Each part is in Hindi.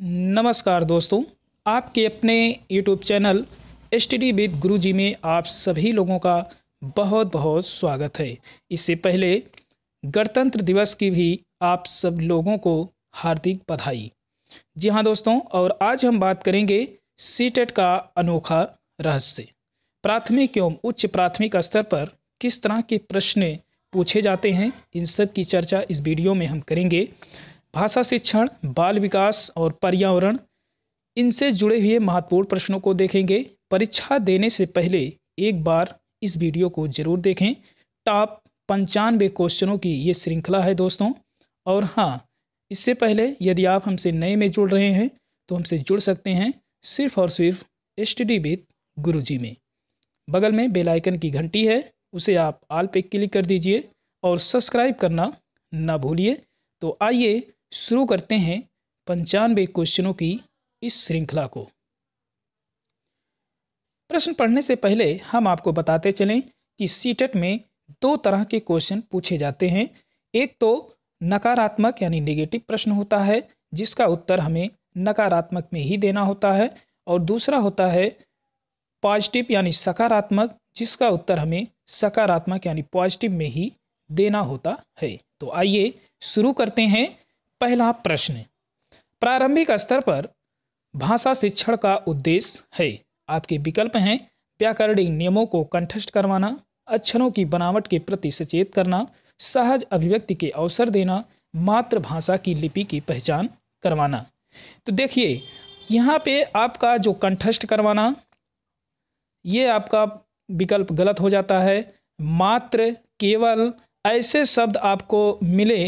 नमस्कार दोस्तों आपके अपने YouTube channel study with G में आप सभी लोगों का बहुत बहुत स्वागत है इससे पहले गणतंत्र दिवस की भी आप सब लोगों को हार्दिक बधाई जी हाँ दोस्तों और आज हम बात करेंगे सीटेट e का अनोखा रहस्य प्राथमिक एवं उच्च प्राथमिक स्तर पर किस तरह के प्रश्न पूछे जाते हैं इन सब की चर्चा इस वीडियो में हम करेंगे भाषा शिक्षण बाल विकास और पर्यावरण इनसे जुड़े हुए महत्वपूर्ण प्रश्नों को देखेंगे परीक्षा देने से पहले एक बार इस वीडियो को जरूर देखें टॉप पंचानवे क्वेश्चनों की ये श्रृंखला है दोस्तों और हाँ इससे पहले यदि आप हमसे नए में जुड़ रहे हैं तो हमसे जुड़ सकते हैं सिर्फ और सिर्फ स्टडी गुरु जी में बगल में बेलाइकन की घंटी है उसे आप आल पे क्लिक कर दीजिए और सब्सक्राइब करना ना भूलिए तो आइए शुरू करते हैं पंचानवे क्वेश्चनों की इस श्रृंखला को प्रश्न पढ़ने से पहले हम आपको बताते चलें कि सीटेट e में दो तरह के क्वेश्चन पूछे जाते हैं एक तो नकारात्मक यानी नेगेटिव प्रश्न होता है जिसका उत्तर हमें नकारात्मक में ही देना होता है और दूसरा होता है पॉजिटिव यानी सकारात्मक जिसका उत्तर हमें सकारात्मक यानी पॉजिटिव में ही देना होता है तो आइए शुरू करते हैं पहला प्रश्न प्रारंभिक स्तर पर भाषा शिक्षण का उद्देश्य है आपके विकल्प हैं व्याकरणिक नियमों को कंठस्थ करवाना अक्षरों की बनावट के प्रति सचेत करना सहज अभिव्यक्ति के अवसर देना मातृभाषा की लिपि की पहचान करवाना तो देखिए यहाँ पे आपका जो कंठस्थ करवाना ये आपका विकल्प गलत हो जाता है मात्र केवल ऐसे शब्द आपको मिले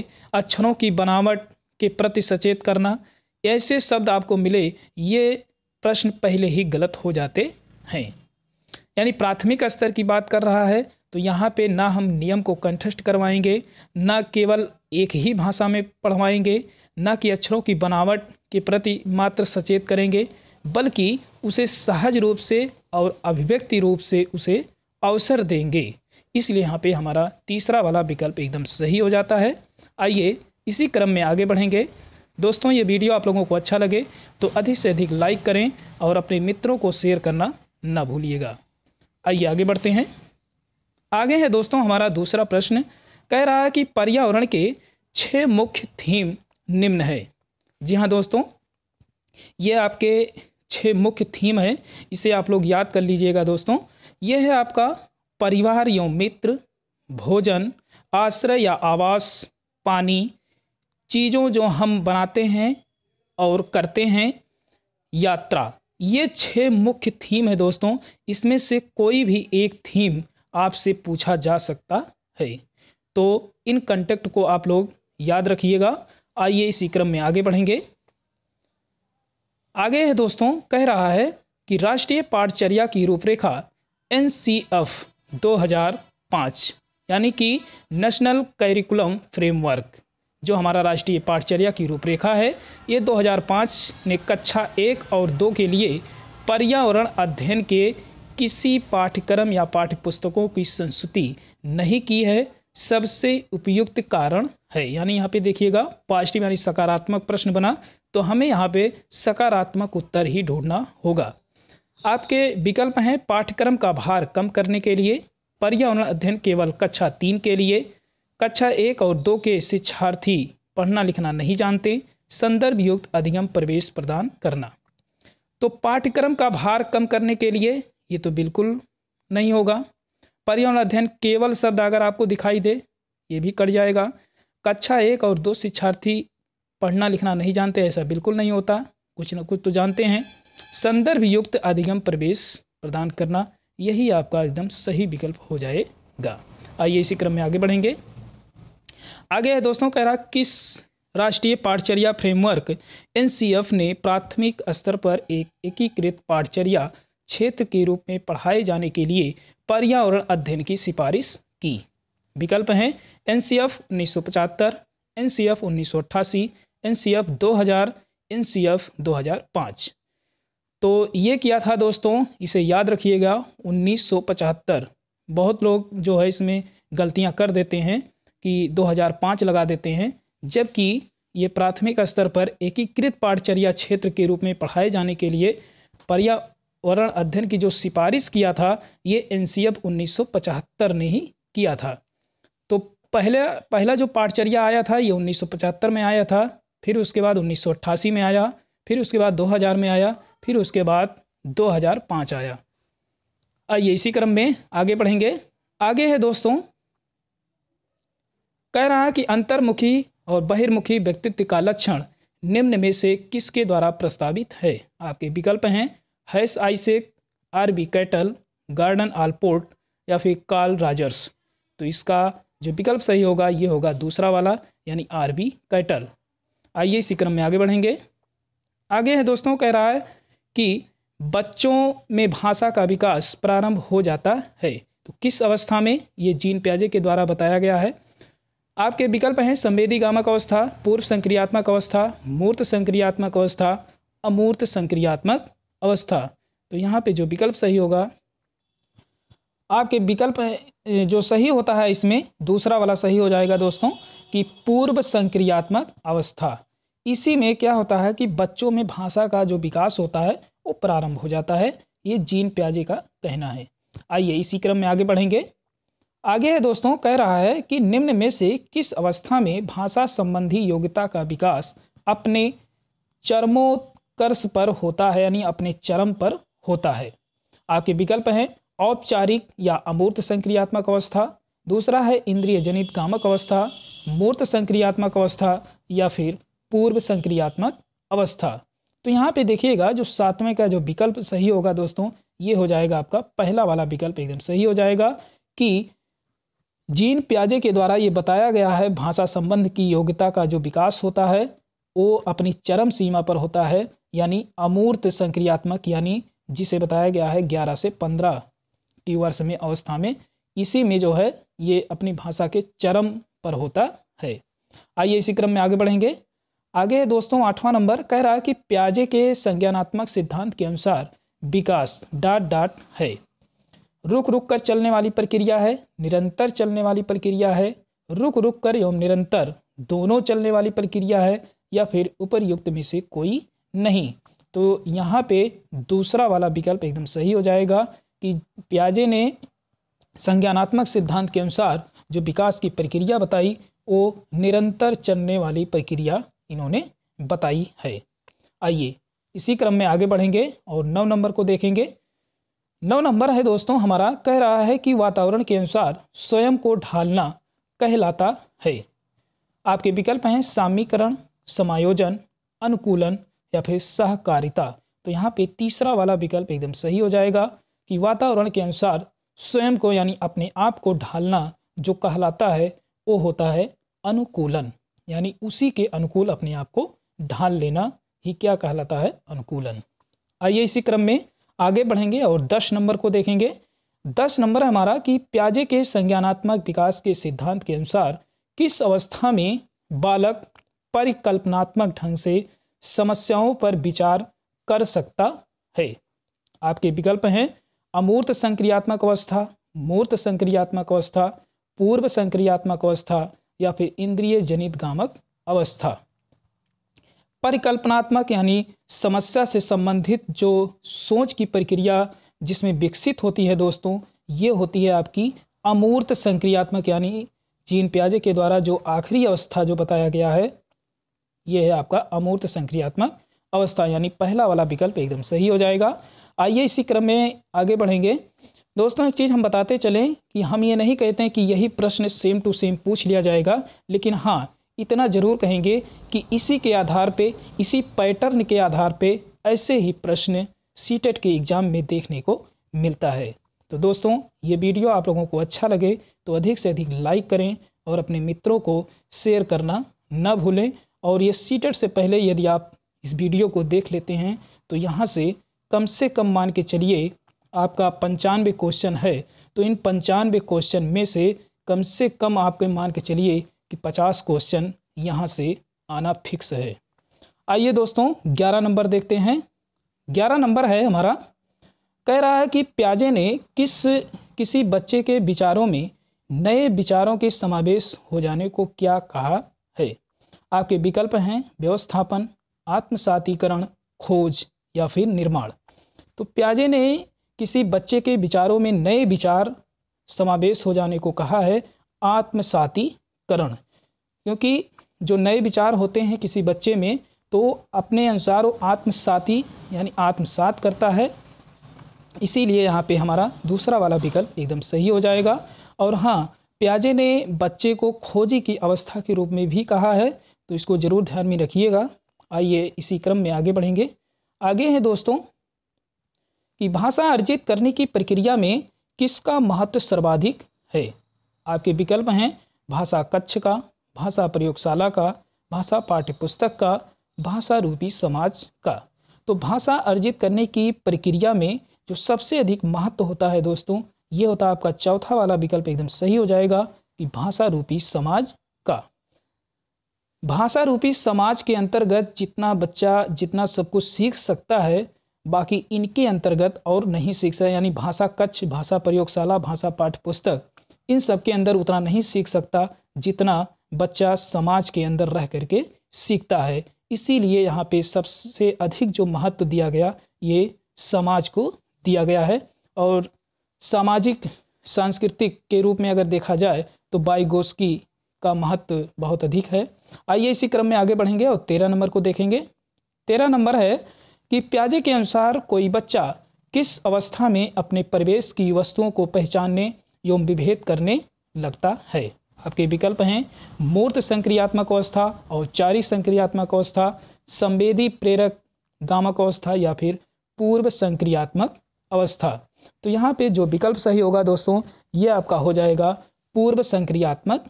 अक्षरों की बनावट के प्रति सचेत करना ऐसे शब्द आपको मिले ये प्रश्न पहले ही गलत हो जाते हैं यानी प्राथमिक स्तर की बात कर रहा है तो यहाँ पे ना हम नियम को कंठस्थ करवाएंगे ना केवल एक ही भाषा में पढ़वाएंगे ना कि अक्षरों की बनावट के प्रति मात्र सचेत करेंगे बल्कि उसे सहज रूप से और अभिव्यक्ति रूप से उसे अवसर देंगे इसलिए यहाँ पे हमारा तीसरा वाला विकल्प एकदम सही हो जाता है आइए इसी क्रम में आगे बढ़ेंगे दोस्तों ये वीडियो आप लोगों को अच्छा लगे तो अधिक से अधिक लाइक करें और अपने मित्रों को शेयर करना ना भूलिएगा आइए आगे बढ़ते हैं आगे है दोस्तों हमारा दूसरा प्रश्न कह रहा है कि पर्यावरण के छः मुख्य थीम निम्न है जी हाँ दोस्तों ये आपके छः मुख्य थीम है इसे आप लोग याद कर लीजिएगा दोस्तों ये है आपका परिवार एवं मित्र भोजन आश्रय या आवास पानी चीज़ों जो हम बनाते हैं और करते हैं यात्रा ये छः मुख्य थीम है दोस्तों इसमें से कोई भी एक थीम आपसे पूछा जा सकता है तो इन कंटेक्ट को आप लोग याद रखिएगा आइए इसी क्रम में आगे बढ़ेंगे आगे है दोस्तों कह रहा है कि राष्ट्रीय पाठचर्या की रूपरेखा एन सी एफ दो हज़ार पाँच यानी कि नेशनल करिकुलम फ्रेमवर्क जो हमारा राष्ट्रीय पाठचर्या की रूपरेखा है ये 2005 ने कक्षा एक और दो के लिए पर्यावरण अध्ययन के किसी पाठ्यक्रम या पाठ्य पुस्तकों की संस्तुति नहीं की है सबसे उपयुक्त कारण है यानी यहाँ पे देखिएगा पॉजिटिव यानी सकारात्मक प्रश्न बना तो हमें यहाँ पे सकारात्मक उत्तर ही ढूंढना होगा आपके विकल्प हैं पाठ्यक्रम का भार कम करने के लिए पर्यावरण अध्ययन केवल कक्षा तीन के लिए कक्षा एक और दो के शिक्षार्थी पढ़ना लिखना नहीं जानते संदर्भ युक्त अधिगम प्रवेश प्रदान करना तो पाठ्यक्रम का भार कम करने के लिए ये तो बिल्कुल नहीं होगा पर्यावरण अध्ययन केवल शब्द अगर आपको दिखाई दे ये भी कट जाएगा कक्षा एक और दो शिक्षार्थी पढ़ना लिखना नहीं जानते ऐसा बिल्कुल नहीं होता कुछ ना कुछ तो जानते हैं संदर्भ युक्त अधिगम प्रवेश प्रदान करना यही आपका एकदम सही विकल्प हो जाएगा आइए इसी क्रम में आगे बढ़ेंगे आगे है दोस्तों कह रहा किस राष्ट्रीय पाठचर्या फ्रेमवर्क एन ने प्राथमिक स्तर पर एक एकीकृत पाठचर्या क्षेत्र के रूप में पढ़ाए जाने के लिए पर्यावरण अध्ययन की सिफारिश की विकल्प हैं एन सी एफ उन्नीस सौ पचहत्तर एन सी एफ उन्नीस सौ अट्ठासी एन सी एफ दो हज़ार एन सी एफ दो हज़ार पाँच तो ये किया था दोस्तों इसे याद रखिएगा उन्नीस सौ पचहत्तर बहुत लोग जो है इसमें गलतियां कर देते हैं कि 2005 लगा देते हैं जबकि ये प्राथमिक स्तर पर एकीकृत पाठचर्या क्षेत्र के रूप में पढ़ाए जाने के लिए पर्यावरण अध्ययन की जो सिफारिश किया था ये एन सी एफ ने ही किया था तो पहला पहला जो पाठचर्या आया था ये 1975 में आया था फिर उसके बाद उन्नीस में आया फिर उसके बाद 2000 में आया फिर उसके बाद 2005 आया आइए इसी क्रम में आगे पढ़ेंगे आगे है दोस्तों कह रहा है कि अंतर्मुखी और बहिर्मुखी व्यक्तित्व का लक्षण निम्न में से किसके द्वारा प्रस्तावित है आपके विकल्प हैं Hans Eysenck R B Cattell Gordon Allport या फिर कार्ल राजर्स तो इसका जो विकल्प सही होगा ये होगा दूसरा वाला यानी आर बी कैटल आइए इसी क्रम में आगे बढ़ेंगे आगे है दोस्तों कह रहा है कि बच्चों में भाषा का विकास प्रारंभ हो जाता है तो किस अवस्था में ये जीन प्याजे के द्वारा बताया गया है आपके विकल्प हैं संवेदीगामक अवस्था पूर्व संक्रियात्मक अवस्था मूर्त संक्रियात्मक अवस्था अमूर्त संक्रियात्मक अवस्था तो यहाँ पे जो विकल्प सही होगा आपके विकल्प जो सही होता है इसमें दूसरा वाला सही हो जाएगा दोस्तों कि पूर्व संक्रियात्मक अवस्था इसी में क्या होता है कि बच्चों में भाषा का जो विकास होता है वो प्रारंभ हो जाता है ये जीन प्याजे का कहना है आइए इसी क्रम में आगे बढ़ेंगे आगे है दोस्तों कह रहा है कि निम्न में से किस अवस्था में भाषा संबंधी योग्यता का विकास अपने चरमोत्कर्ष पर होता है यानी अपने चरम पर होता है आपके विकल्प हैं औपचारिक या अमूर्त संक्रियात्मक अवस्था दूसरा है इंद्रिय जनित कामक अवस्था मूर्त संक्रियात्मक अवस्था या फिर पूर्व संक्रियात्मक अवस्था तो यहाँ पे देखिएगा जो सातवें का जो विकल्प सही होगा दोस्तों ये हो जाएगा आपका पहला वाला विकल्प एकदम सही हो जाएगा कि जीन प्याजे के द्वारा ये बताया गया है भाषा संबंध की योग्यता का जो विकास होता है वो अपनी चरम सीमा पर होता है यानी अमूर्त संक्रियात्मक यानी जिसे बताया गया है ग्यारह से पंद्रह की वर्ष में अवस्था में इसी में जो है ये अपनी भाषा के चरम पर होता है आइए इसी क्रम में आगे बढ़ेंगे आगे दोस्तों आठवां नंबर कह रहा है कि प्याजे के संज्ञानात्मक सिद्धांत के अनुसार विकास डाट डाट है रुक रुक कर चलने वाली प्रक्रिया है निरंतर चलने वाली प्रक्रिया है रुक रुक कर एवं निरंतर दोनों चलने वाली प्रक्रिया है या फिर उपरयुक्त में से कोई नहीं तो यहाँ पे दूसरा वाला विकल्प एकदम सही हो जाएगा कि प्याजे ने संज्ञानात्मक सिद्धांत के अनुसार जो विकास की प्रक्रिया बताई वो निरंतर चलने वाली प्रक्रिया इन्होंने बताई है आइए इसी क्रम में आगे बढ़ेंगे और नौ नंबर को देखेंगे नौ नंबर है दोस्तों हमारा कह रहा है कि वातावरण के अनुसार स्वयं को ढालना कहलाता है आपके विकल्प हैं सामीकरण समायोजन अनुकूलन या फिर सहकारिता तो यहाँ पे तीसरा वाला विकल्प एकदम सही हो जाएगा कि वातावरण के अनुसार स्वयं को यानी अपने आप को ढालना जो कहलाता है वो होता है अनुकूलन यानी उसी के अनुकूल अपने आप को ढाल लेना ही क्या कहलाता है अनुकूलन आइए इसी क्रम में आगे बढ़ेंगे और दस नंबर को देखेंगे दस नंबर हमारा कि प्याजे के संज्ञानात्मक विकास के सिद्धांत के अनुसार किस अवस्था में बालक परिकल्पनात्मक ढंग से समस्याओं पर विचार कर सकता है आपके विकल्प हैं अमूर्त संक्रियात्मक अवस्था मूर्त संक्रियात्मक अवस्था पूर्व संक्रियात्मक अवस्था या फिर इंद्रिय जनित गामक अवस्था परिकल्पनात्मक यानी समस्या से संबंधित जो सोच की प्रक्रिया जिसमें विकसित होती है दोस्तों ये होती है आपकी अमूर्त संक्रियात्मक यानी जीन प्याजे के द्वारा जो आखिरी अवस्था जो बताया गया है ये है आपका अमूर्त संक्रियात्मक अवस्था यानी पहला वाला विकल्प एकदम सही हो जाएगा आइए इसी क्रम में आगे बढ़ेंगे दोस्तों एक चीज़ हम बताते चलें कि हम ये नहीं कहते हैं कि यही प्रश्न सेम टू सेम पूछ लिया जाएगा लेकिन हाँ इतना ज़रूर कहेंगे कि इसी के आधार पे इसी पैटर्न के आधार पे ऐसे ही प्रश्न सी e के एग्ज़ाम में देखने को मिलता है तो दोस्तों ये वीडियो आप लोगों को अच्छा लगे तो अधिक से अधिक लाइक करें और अपने मित्रों को शेयर करना न भूलें और ये सी e से पहले यदि आप इस वीडियो को देख लेते हैं तो यहाँ से कम से कम मान के चलिए आपका पंचानवे क्वेश्चन है तो इन पंचानवे क्वेश्चन में से कम से कम आपके मान के चलिए कि पचास क्वेश्चन यहाँ से आना फिक्स है आइए दोस्तों ग्यारह नंबर देखते हैं ग्यारह नंबर है हमारा कह रहा है कि प्याजे ने किस किसी बच्चे के विचारों में नए विचारों के समावेश हो जाने को क्या कहा है आपके विकल्प हैं व्यवस्थापन आत्मसातीकरण खोज या फिर निर्माण तो प्याजे ने किसी बच्चे के विचारों में नए विचार समावेश हो जाने को कहा है आत्मसातीकरण क्योंकि जो नए विचार होते हैं किसी बच्चे में तो अपने अनुसार वो आत्मसाती यानी आत्मसात करता है इसीलिए यहाँ पे हमारा दूसरा वाला विकल्प एकदम सही हो जाएगा और हाँ प्याजे ने बच्चे को खोजी की अवस्था के रूप में भी कहा है तो इसको ज़रूर ध्यान में रखिएगा आइए इसी क्रम में आगे बढ़ेंगे आगे हैं दोस्तों कि भाषा अर्जित करने की प्रक्रिया में किसका महत्व सर्वाधिक है आपके विकल्प हैं भाषा कच्छ का भाषा प्रयोगशाला का भाषा पाठ्यपुस्तक का भाषा रूपी समाज का तो भाषा अर्जित करने की प्रक्रिया में जो सबसे अधिक महत्व होता है दोस्तों ये होता है आपका चौथा वाला विकल्प एकदम सही हो जाएगा कि भाषा रूपी समाज का भाषा रूपी समाज के अंतर्गत जितना बच्चा जितना सब कुछ सीख सकता है बाकी इनके अंतर्गत और नहीं सीख सकता यानी भाषा कक्ष भाषा प्रयोगशाला भाषा पाठ्य पुस्तक इन सब के अंदर उतना नहीं सीख सकता जितना बच्चा समाज के अंदर रह करके सीखता है इसीलिए यहाँ पे सबसे अधिक जो महत्व दिया गया ये समाज को दिया गया है और सामाजिक सांस्कृतिक के रूप में अगर देखा जाए तो बाईगोस्की का महत्व बहुत अधिक है आइए इसी क्रम में आगे बढ़ेंगे और तेरह नंबर को देखेंगे तेरह नंबर है कि प्याजे के अनुसार कोई बच्चा किस अवस्था में अपने परिवेश की वस्तुओं को पहचानने एवं विभेद करने लगता है आपके विकल्प हैं मूर्त संक्रियात्मक अवस्था औपचारिक संक्रियात्मक अवस्था संवेदी प्रेरक गामक अवस्था या फिर पूर्व संक्रियात्मक अवस्था तो यहाँ पे जो विकल्प सही होगा दोस्तों ये आपका हो जाएगा पूर्व संक्रियात्मक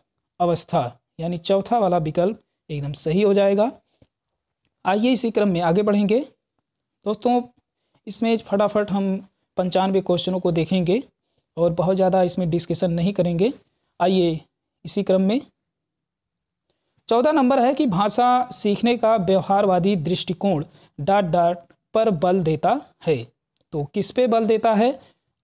अवस्था यानी चौथा वाला विकल्प एकदम सही हो जाएगा आइए इसी क्रम में आगे बढ़ेंगे दोस्तों इसमें फटाफट हम पंचानवे क्वेश्चनों को देखेंगे और बहुत ज़्यादा इसमें डिस्कशन नहीं करेंगे आइए इसी क्रम में चौदह नंबर है कि भाषा सीखने का व्यवहारवादी दृष्टिकोण डाट डाट पर बल देता है तो किस पे बल देता है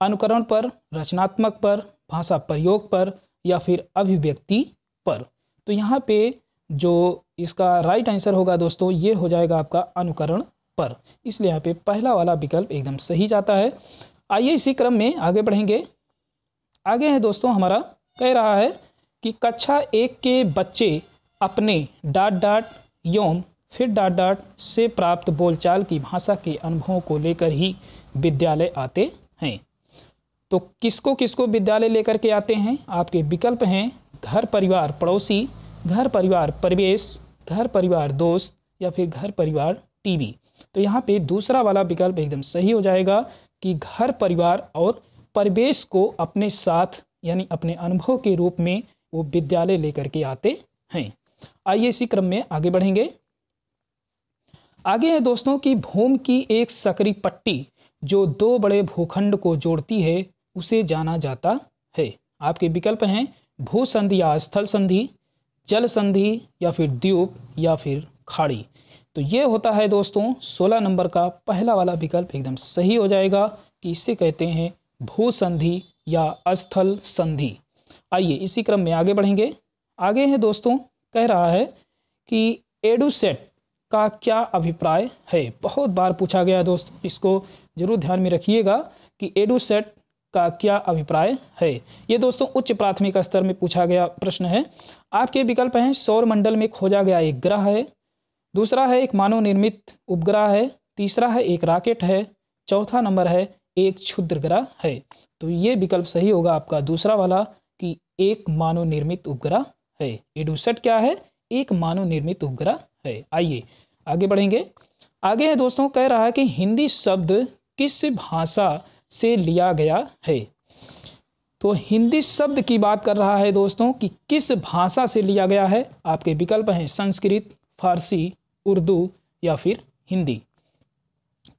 अनुकरण पर रचनात्मक पर भाषा प्रयोग पर या फिर अभिव्यक्ति पर तो यहाँ पे जो इसका राइट आंसर होगा दोस्तों ये हो जाएगा आपका अनुकरण पर इसलिए यहाँ पे पहला वाला विकल्प एकदम सही जाता है आइए इसी क्रम में आगे बढ़ेंगे आगे है दोस्तों हमारा कह रहा है कि कक्षा एक के बच्चे अपने डाट डाट यौम फिर डाट डाट से प्राप्त बोलचाल की भाषा के अनुभवों को लेकर ही विद्यालय आते हैं तो किसको किसको विद्यालय लेकर के आते हैं आपके विकल्प हैं घर परिवार पड़ोसी घर परिवार परिवेश घर परिवार दोस्त या फिर घर परिवार टीवी तो यहाँ पे दूसरा वाला विकल्प एकदम सही हो जाएगा कि घर परिवार और परिवेश को अपने साथ यानी अपने अनुभव के रूप में वो विद्यालय लेकर के आते हैं आइए इसी क्रम में आगे बढ़ेंगे आगे है दोस्तों की भूमि की एक सकरी पट्टी जो दो बड़े भूखंड को जोड़ती है उसे जाना जाता है आपके विकल्प हैं भू संधि या स्थल संधि जल संधि या फिर द्वीप या फिर खाड़ी तो ये होता है दोस्तों 16 नंबर का पहला वाला विकल्प एकदम सही हो जाएगा कि इसे कहते हैं भू संधि या स्थल संधि आइए इसी क्रम में आगे बढ़ेंगे आगे है दोस्तों कह रहा है कि एडुसेट का क्या अभिप्राय है बहुत बार पूछा गया दोस्तों इसको जरूर ध्यान में रखिएगा कि एडुसेट का क्या अभिप्राय है ये दोस्तों उच्च प्राथमिक स्तर में पूछा गया प्रश्न है आपके विकल्प हैं सौर मंडल में खोजा गया एक ग्रह है दूसरा है एक मानव निर्मित उपग्रह है तीसरा है एक राकेट है चौथा नंबर है एक क्षुद्र ग्रह है तो ये विकल्प सही होगा आपका दूसरा वाला कि एक मानव निर्मित उपग्रह है एडुसेट क्या है एक मानव निर्मित उपग्रह है आइए आगे बढ़ेंगे आगे है दोस्तों कह रहा है कि हिंदी शब्द किस भाषा से लिया गया है तो हिंदी शब्द की बात कर रहा है दोस्तों कि किस भाषा से लिया गया है आपके विकल्प हैं संस्कृत फारसी उर्दू या फिर हिंदी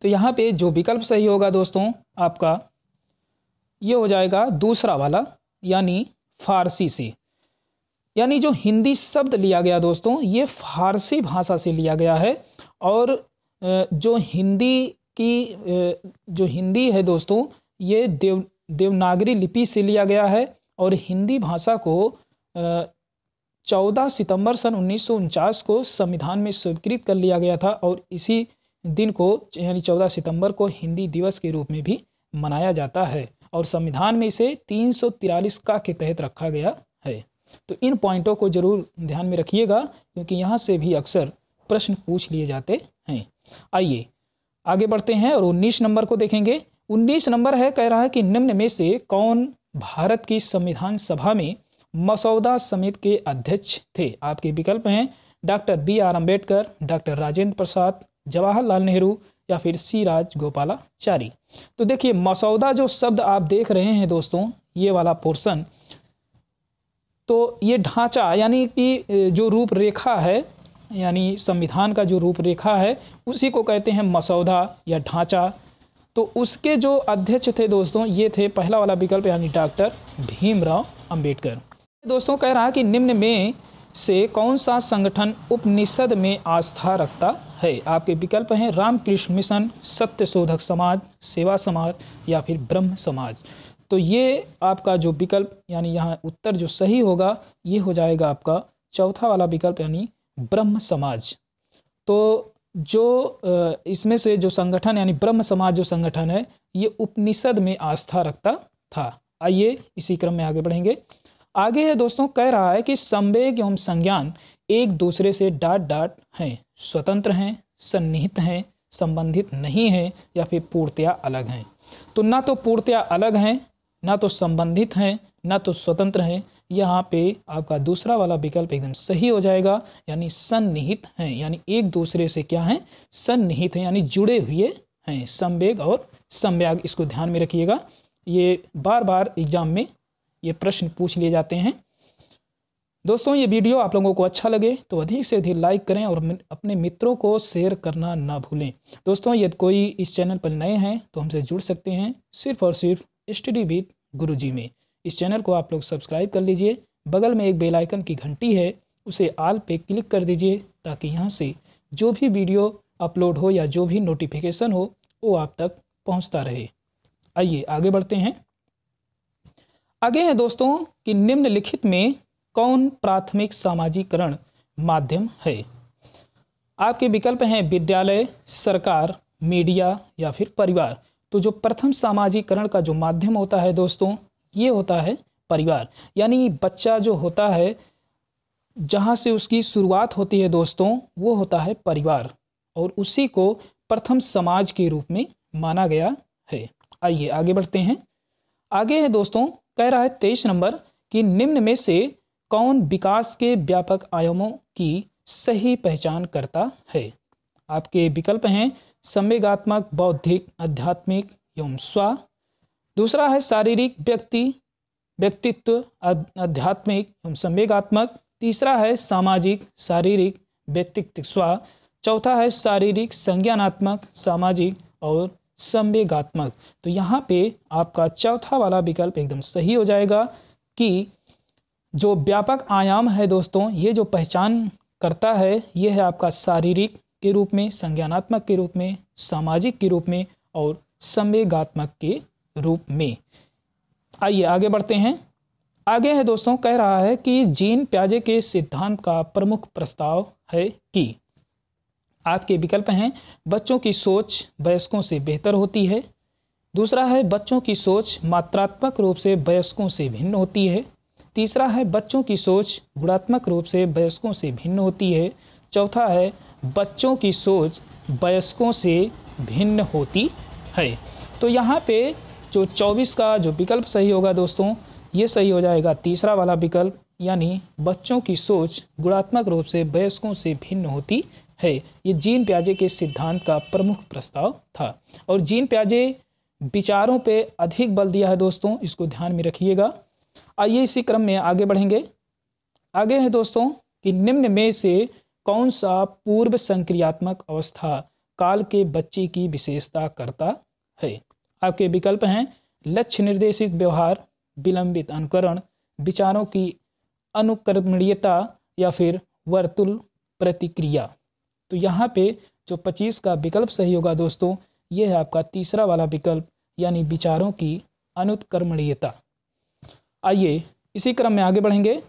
तो यहाँ पे जो विकल्प सही होगा दोस्तों आपका ये हो जाएगा दूसरा वाला यानी फारसी से यानी जो हिंदी शब्द लिया गया दोस्तों ये फारसी भाषा से लिया गया है और जो हिंदी की जो हिंदी है दोस्तों ये देव देवनागरी लिपि से लिया गया है और हिंदी भाषा को चौदह सितंबर सन उन्नीस को संविधान में स्वीकृत कर लिया गया था और इसी दिन को यानी चौदह सितंबर को हिंदी दिवस के रूप में भी मनाया जाता है और संविधान में इसे तीन का के तहत रखा गया है तो इन पॉइंटों को जरूर ध्यान में रखिएगा क्योंकि यहाँ से भी अक्सर प्रश्न पूछ लिए जाते हैं आइए आगे बढ़ते हैं और उन्नीस नंबर को देखेंगे उन्नीस नंबर है कह रहा है कि निम्न में से कौन भारत की संविधान सभा में मसौदा समिति के अध्यक्ष थे आपके विकल्प हैं doctor B R Ambedkar doctor Rajendra Prasad Jawaharlal Nehru या फिर सी राज गोपालाचारी तो देखिए मसौदा जो शब्द आप देख रहे हैं दोस्तों ये वाला पोर्सन तो ये ढांचा यानी कि जो रूपरेखा है यानी संविधान का जो रूपरेखा है उसी को कहते हैं मसौदा या ढांचा तो उसके जो अध्यक्ष थे दोस्तों ये थे पहला वाला विकल्प यानी डॉक्टर भीमराव अंबेडकर दोस्तों कह रहा कि निम्न में से कौन सा संगठन उपनिषद में आस्था रखता है आपके विकल्प हैं रामकृष्ण मिशन सत्य शोधक समाज सेवा समाज या फिर ब्रह्म समाज तो ये आपका जो विकल्प यानी यहाँ उत्तर जो सही होगा ये हो जाएगा आपका चौथा वाला विकल्प यानी ब्रह्म समाज तो जो इसमें से जो संगठन यानी ब्रह्म समाज जो संगठन है ये उपनिषद में आस्था रखता था आइए इसी क्रम में आगे बढ़ेंगे आगे है दोस्तों कह रहा है कि संवेग एवं संज्ञान एक दूसरे से डाट डाट हैं स्वतंत्र हैं सन्निहित हैं संबंधित नहीं हैं या फिर पूर्त्या अलग हैं तो ना तो पूर्त्या अलग हैं ना तो संबंधित हैं ना तो स्वतंत्र हैं यहाँ पे आपका दूसरा वाला विकल्प एकदम सही हो जाएगा यानी सन्निहित हैं यानी एक दूसरे से क्या हैं सन्निहित हैं यानी जुड़े हुए हैं संवेग और संव्याग इसको ध्यान में रखिएगा ये बार बार एग्जाम में ये प्रश्न पूछ लिए जाते हैं दोस्तों ये वीडियो आप लोगों को अच्छा लगे तो अधिक से अधिक लाइक करें और अपने मित्रों को शेयर करना ना भूलें दोस्तों यदि कोई इस चैनल पर नए हैं तो हमसे जुड़ सकते हैं सिर्फ और सिर्फ स्टडी विद गुरु जी में इस चैनल को आप लोग सब्सक्राइब कर लीजिए बगल में एक बेल आइकन की घंटी है उसे आल पे क्लिक कर दीजिए ताकि यहाँ से जो भी वीडियो अपलोड हो या जो भी नोटिफिकेशन हो वो आप तक पहुँचता रहे आइए आगे बढ़ते हैं आगे हैं दोस्तों कि निम्नलिखित में कौन प्राथमिक सामाजिकरण माध्यम है आपके विकल्प हैं विद्यालय सरकार मीडिया या फिर परिवार तो जो प्रथम सामाजिकरण का जो माध्यम होता है दोस्तों ये होता है परिवार यानी बच्चा जो होता है जहाँ से उसकी शुरुआत होती है दोस्तों वो होता है परिवार और उसी को प्रथम समाज के रूप में माना गया है आइए आगे बढ़ते हैं आगे है दोस्तों कह रहा है तेईस नंबर कि निम्न में से कौन विकास के व्यापक आयामों की सही पहचान करता है आपके विकल्प हैं संवेगात्मक बौद्धिक आध्यात्मिक एवं स्व दूसरा है शारीरिक व्यक्ति व्यक्तित्व आध्यात्मिक एवं संवेगात्मक तीसरा है सामाजिक शारीरिक व्यक्तित्व स्व चौथा है शारीरिक संज्ञानात्मक सामाजिक और संवेगात्मक तो यहाँ पे आपका चौथा वाला विकल्प एकदम सही हो जाएगा कि जो व्यापक आयाम है दोस्तों ये जो पहचान करता है ये है आपका शारीरिक के रूप में संज्ञानात्मक के रूप में सामाजिक के रूप में और संवेगात्मक के रूप में आइए आगे बढ़ते हैं आगे है दोस्तों कह रहा है कि जीन प्याजे के सिद्धांत का प्रमुख प्रस्ताव है कि आपके विकल्प हैं बच्चों की सोच वयस्कों से बेहतर होती है दूसरा है बच्चों की सोच मात्रात्मक रूप से वयस्कों से भिन्न होती है तीसरा है बच्चों की सोच गुणात्मक रूप से वयस्कों से भिन्न होती है चौथा है बच्चों की सोच वयस्कों से भिन्न होती है तो यहाँ पे जो 24 का जो विकल्प सही होगा दोस्तों ये सही हो जाएगा तीसरा वाला विकल्प यानी बच्चों की सोच गुणात्मक रूप से वयस्कों से भिन्न होती है ये जीन प्याजे के सिद्धांत का प्रमुख प्रस्ताव था और जीन प्याजे विचारों पे अधिक बल दिया है दोस्तों इसको ध्यान में रखिएगा आइए इसी क्रम में आगे बढ़ेंगे आगे है दोस्तों कि निम्न में से कौन सा पूर्व संक्रियात्मक अवस्था काल के बच्चे की विशेषता करता है आपके विकल्प हैं लक्ष्य निर्देशित व्यवहार विलंबित अनुकरण विचारों की अनुकर्मणीयता या फिर वर्तुल प्रतिक्रिया तो यहाँ पे जो 25 का विकल्प सही होगा दोस्तों ये है आपका तीसरा वाला विकल्प यानी विचारों की अनुकर्मणीयता आइए इसी क्रम में आगे बढ़ेंगे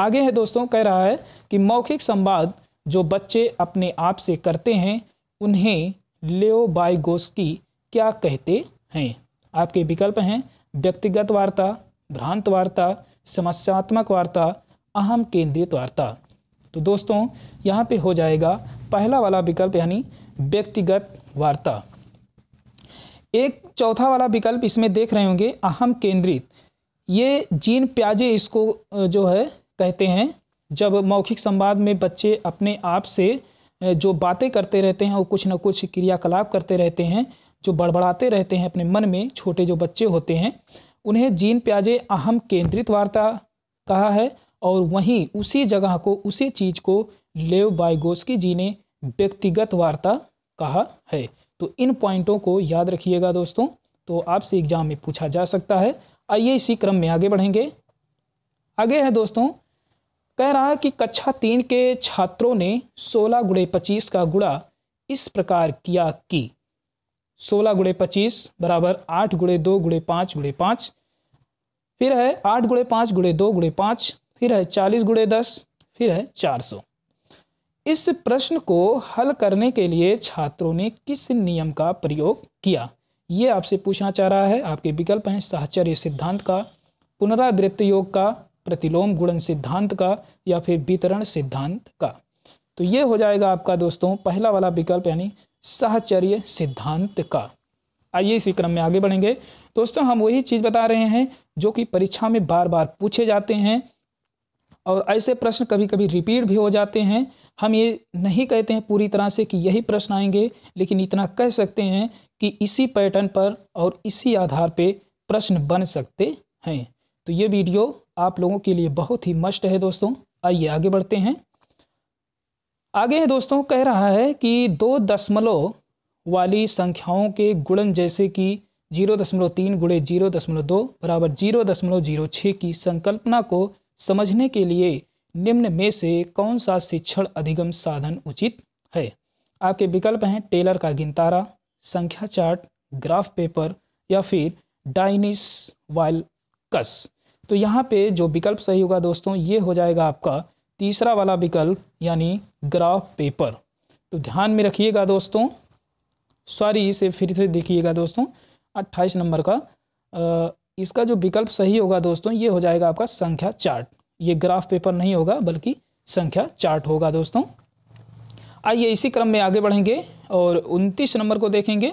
आगे है दोस्तों कह रहा है कि मौखिक संवाद जो बच्चे अपने आप से करते हैं उन्हें लेओ बाइगोस्की क्या कहते हैं आपके विकल्प हैं व्यक्तिगत वार्ता भ्रांत वार्ता समस्यात्मक वार्ता अहम केंद्रित वार्ता तो दोस्तों यहाँ पे हो जाएगा पहला वाला विकल्प यानी व्यक्तिगत वार्ता एक चौथा वाला विकल्प इसमें देख रहे होंगे अहम केंद्रित ये जीन प्याजे इसको जो है कहते हैं जब मौखिक संवाद में बच्चे अपने आप से जो बातें करते रहते हैं वो कुछ ना कुछ क्रियाकलाप करते रहते हैं जो बड़बड़ाते रहते हैं अपने मन में छोटे जो बच्चे होते हैं उन्हें जीन प्याजे अहम केंद्रित वार्ता कहा है और वहीं उसी जगह को उसी चीज़ को लेव बाइगोस्की जी ने व्यक्तिगत वार्ता कहा है तो इन पॉइंटों को याद रखिएगा दोस्तों तो आपसे एग्जाम में पूछा जा सकता है आइए इसी क्रम में आगे बढ़ेंगे आगे है दोस्तों कह रहा है कि कक्षा तीन के छात्रों ने सोलह गुड़े पच्चीस का गुड़ा इस प्रकार किया कि सोलह गुड़े पच्चीस बराबर आठ गुड़े दो गुड़े पाँच गुड़े पाँच फिर है आठ गुड़े पाँच गुड़े दो गुड़े पाँच फिर है चालीस गुड़े दस फिर है चार सौ इस प्रश्न को हल करने के लिए छात्रों ने किस नियम का प्रयोग किया ये आपसे पूछना चाह रहा है आपके विकल्प हैं साहचर्य सिद्धांत का पुनरावृत्त योग का प्रतिलोम गुणन सिद्धांत का या फिर वितरण सिद्धांत का तो ये हो जाएगा आपका दोस्तों पहला वाला विकल्प यानी साहचर्य सिद्धांत का आइए इसी क्रम में आगे बढ़ेंगे दोस्तों हम वही चीज़ बता रहे हैं जो कि परीक्षा में बार बार पूछे जाते हैं और ऐसे प्रश्न कभी कभी रिपीट भी हो जाते हैं हम ये नहीं कहते हैं पूरी तरह से कि यही प्रश्न आएंगे लेकिन इतना कह सकते हैं कि इसी पैटर्न पर और इसी आधार पे प्रश्न बन सकते हैं तो ये वीडियो आप लोगों के लिए बहुत ही मस्ट है दोस्तों आइए आगे बढ़ते हैं आगे है दोस्तों कह रहा है कि दो दशमलव वाली संख्याओं के गुणन जैसे कि जीरो दशमलव तीन गुड़े जीरो दशमलव दो बराबर जीरो दशमलव जीरो छः की संकल्पना को समझने के लिए निम्न में से कौन सा शिक्षण अधिगम साधन उचित है आपके विकल्प हैं टेलर का गिनतारा संख्या चार्ट ग्राफ पेपर या फिर डाइनिस वाइल कस तो यहाँ पे जो विकल्प सही होगा दोस्तों ये हो जाएगा आपका तीसरा वाला विकल्प यानी ग्राफ पेपर तो ध्यान में रखिएगा दोस्तों सॉरी इसे फिर से देखिएगा दोस्तों 28 नंबर का आ, इसका जो विकल्प सही होगा दोस्तों ये हो जाएगा आपका संख्या चार्ट ये ग्राफ पेपर नहीं होगा बल्कि संख्या चार्ट होगा दोस्तों आइए इसी क्रम में आगे बढ़ेंगे और उनतीस नंबर को देखेंगे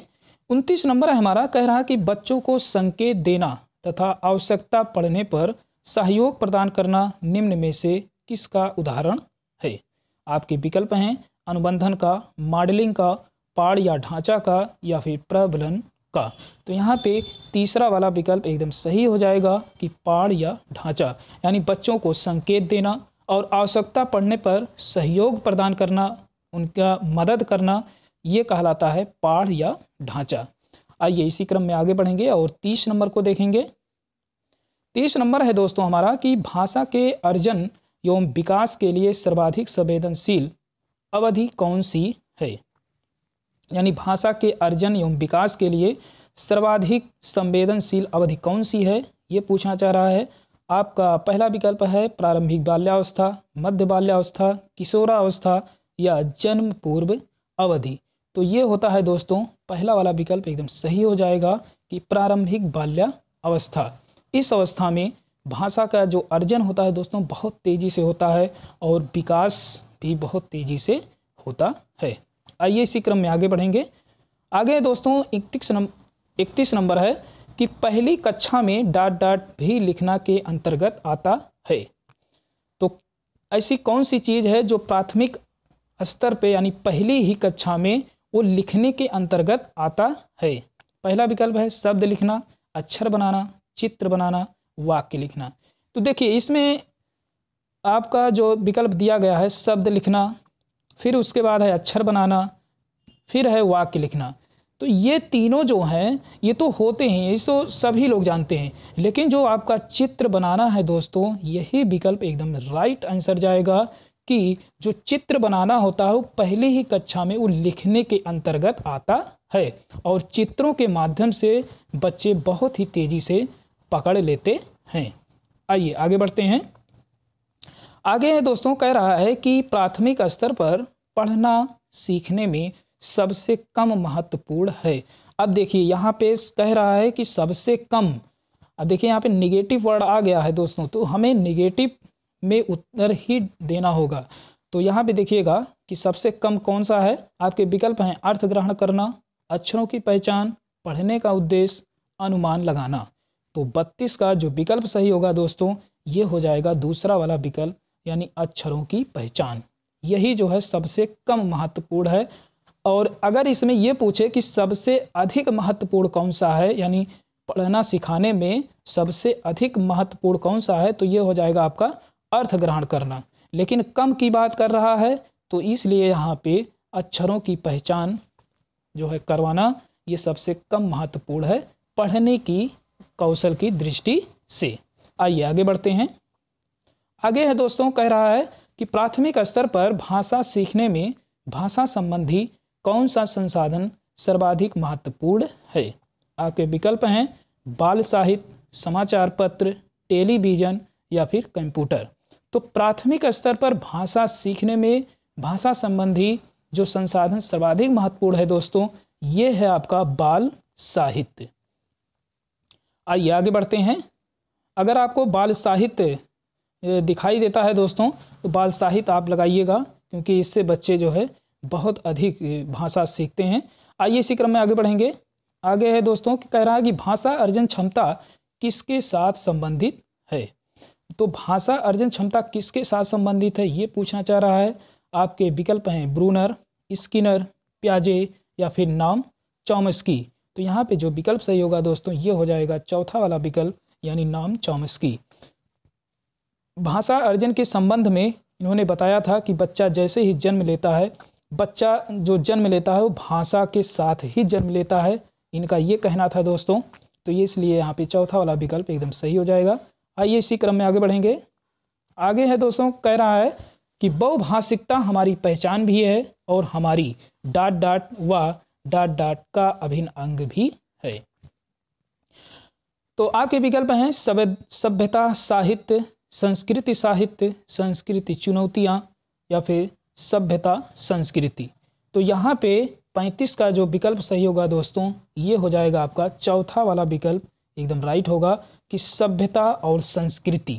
उनतीस नंबर हमारा कह रहा कि बच्चों को संकेत देना तथा आवश्यकता पड़ने पर सहयोग प्रदान करना निम्न में से किसका उदाहरण है आपके विकल्प हैं अनुबंधन का मॉडलिंग का पाड़ या ढांचा का या फिर प्रबलन का तो यहाँ पे तीसरा वाला विकल्प एकदम सही हो जाएगा कि पाड़ या ढांचा यानी बच्चों को संकेत देना और आवश्यकता पड़ने पर सहयोग प्रदान करना उनका मदद करना ये कहलाता है पाढ़ या ढांचा आइए इसी क्रम में आगे बढ़ेंगे और तीस नंबर को देखेंगे तीस नंबर है दोस्तों हमारा कि भाषा के अर्जन एवं विकास के लिए सर्वाधिक संवेदनशील अवधि कौन सी है यानी भाषा के अर्जन एवं विकास के लिए सर्वाधिक संवेदनशील अवधि कौन सी है ये पूछना चाह रहा है आपका पहला विकल्प है प्रारंभिक बाल्यावस्था मध्य बाल्यावस्था किशोरावस्था या जन्म पूर्व अवधि तो ये होता है दोस्तों पहला वाला विकल्प एकदम सही हो जाएगा कि प्रारंभिक बाल्या अवस्था इस अवस्था में भाषा का जो अर्जन होता है दोस्तों बहुत तेज़ी से होता है और विकास भी बहुत तेज़ी से होता है आइए इसी क्रम में आगे बढ़ेंगे आगे दोस्तों इकतीस नंबर इकतीस नंबर है कि पहली कक्षा में डाट डाट भी लिखना के अंतर्गत आता है तो ऐसी कौन सी चीज़ है जो प्राथमिक स्तर पे यानी पहली ही कक्षा में वो लिखने के अंतर्गत आता है पहला विकल्प है शब्द लिखना अक्षर बनाना चित्र बनाना वाक्य लिखना तो देखिए इसमें आपका जो विकल्प दिया गया है शब्द लिखना फिर उसके बाद है अक्षर बनाना फिर है वाक्य लिखना तो ये तीनों जो हैं ये तो होते हैं इस तो सभी लोग जानते हैं लेकिन जो आपका चित्र बनाना है दोस्तों यही विकल्प एकदम राइट आंसर जाएगा कि जो चित्र बनाना होता है वो पहले ही कक्षा में वो लिखने के अंतर्गत आता है और चित्रों के माध्यम से बच्चे बहुत ही तेज़ी से पकड़ लेते हैं आइए आगे बढ़ते हैं आगे दोस्तों कह रहा है कि प्राथमिक स्तर पर पढ़ना सीखने में सबसे कम महत्वपूर्ण है अब देखिए यहाँ पे कह रहा है कि सबसे कम अब देखिए यहाँ पे निगेटिव वर्ड आ गया है दोस्तों तो हमें निगेटिव में उत्तर ही देना होगा तो यहाँ पे देखिएगा कि सबसे कम कौन सा है आपके विकल्प हैं अर्थ ग्रहण करना अक्षरों की पहचान पढ़ने का उद्देश्य अनुमान लगाना तो बत्तीस का जो विकल्प सही होगा दोस्तों ये हो जाएगा दूसरा वाला विकल्प यानी अक्षरों की पहचान यही जो है सबसे कम महत्वपूर्ण है और अगर इसमें यह पूछे कि सबसे अधिक महत्वपूर्ण कौन सा है यानी पढ़ना सिखाने में सबसे अधिक महत्वपूर्ण कौन सा है तो ये हो जाएगा आपका अर्थ ग्रहण करना लेकिन कम की बात कर रहा है तो इसलिए यहाँ पे अक्षरों की पहचान जो है करवाना ये सबसे कम महत्वपूर्ण है पढ़ने की कौशल की दृष्टि से आइए आगे बढ़ते हैं आगे है दोस्तों कह रहा है कि प्राथमिक स्तर पर भाषा सीखने में भाषा संबंधी कौन सा संसाधन सर्वाधिक महत्वपूर्ण है आपके विकल्प हैं बाल साहित्य समाचार पत्र टेलीविज़न या फिर कंप्यूटर तो प्राथमिक स्तर पर भाषा सीखने में भाषा संबंधी जो संसाधन सर्वाधिक महत्वपूर्ण है दोस्तों ये है आपका बाल साहित्य आइए आगे बढ़ते हैं अगर आपको बाल साहित्य दिखाई देता है दोस्तों तो बाल साहित्य आप लगाइएगा क्योंकि इससे बच्चे जो है बहुत अधिक भाषा सीखते हैं आइए इसी क्रम में आगे बढ़ेंगे आगे है दोस्तों कि कह रहा है कि भाषा अर्जन क्षमता किसके साथ संबंधित है तो भाषा अर्जन क्षमता किसके साथ संबंधित है ये पूछना चाह रहा है आपके विकल्प हैं ब्रूनर स्किनर प्याजे या फिर नाम चौमस्की तो यहाँ पे जो विकल्प सही होगा दोस्तों ये हो जाएगा चौथा वाला विकल्प यानी नाम चौमस्की भाषा अर्जन के संबंध में इन्होंने बताया था कि बच्चा जैसे ही जन्म लेता है बच्चा जो जन्म लेता है वो भाषा के साथ ही जन्म लेता है इनका ये कहना था दोस्तों तो ये इसलिए यहाँ पे चौथा वाला विकल्प एकदम सही हो जाएगा आइए इसी क्रम में आगे बढ़ेंगे आगे है दोस्तों कह रहा है कि बहुभाषिकता हमारी पहचान भी है और हमारी डाट डाट व डाट डाट का अभिन्न अंग भी है तो आपके विकल्प हैं सभ्यता साहित्य संस्कृति साहित्य संस्कृति चुनौतियां या फिर सभ्यता संस्कृति तो यहाँ पे 35 का जो विकल्प सही होगा दोस्तों ये हो जाएगा आपका चौथा वाला विकल्प एकदम राइट होगा कि सभ्यता और संस्कृति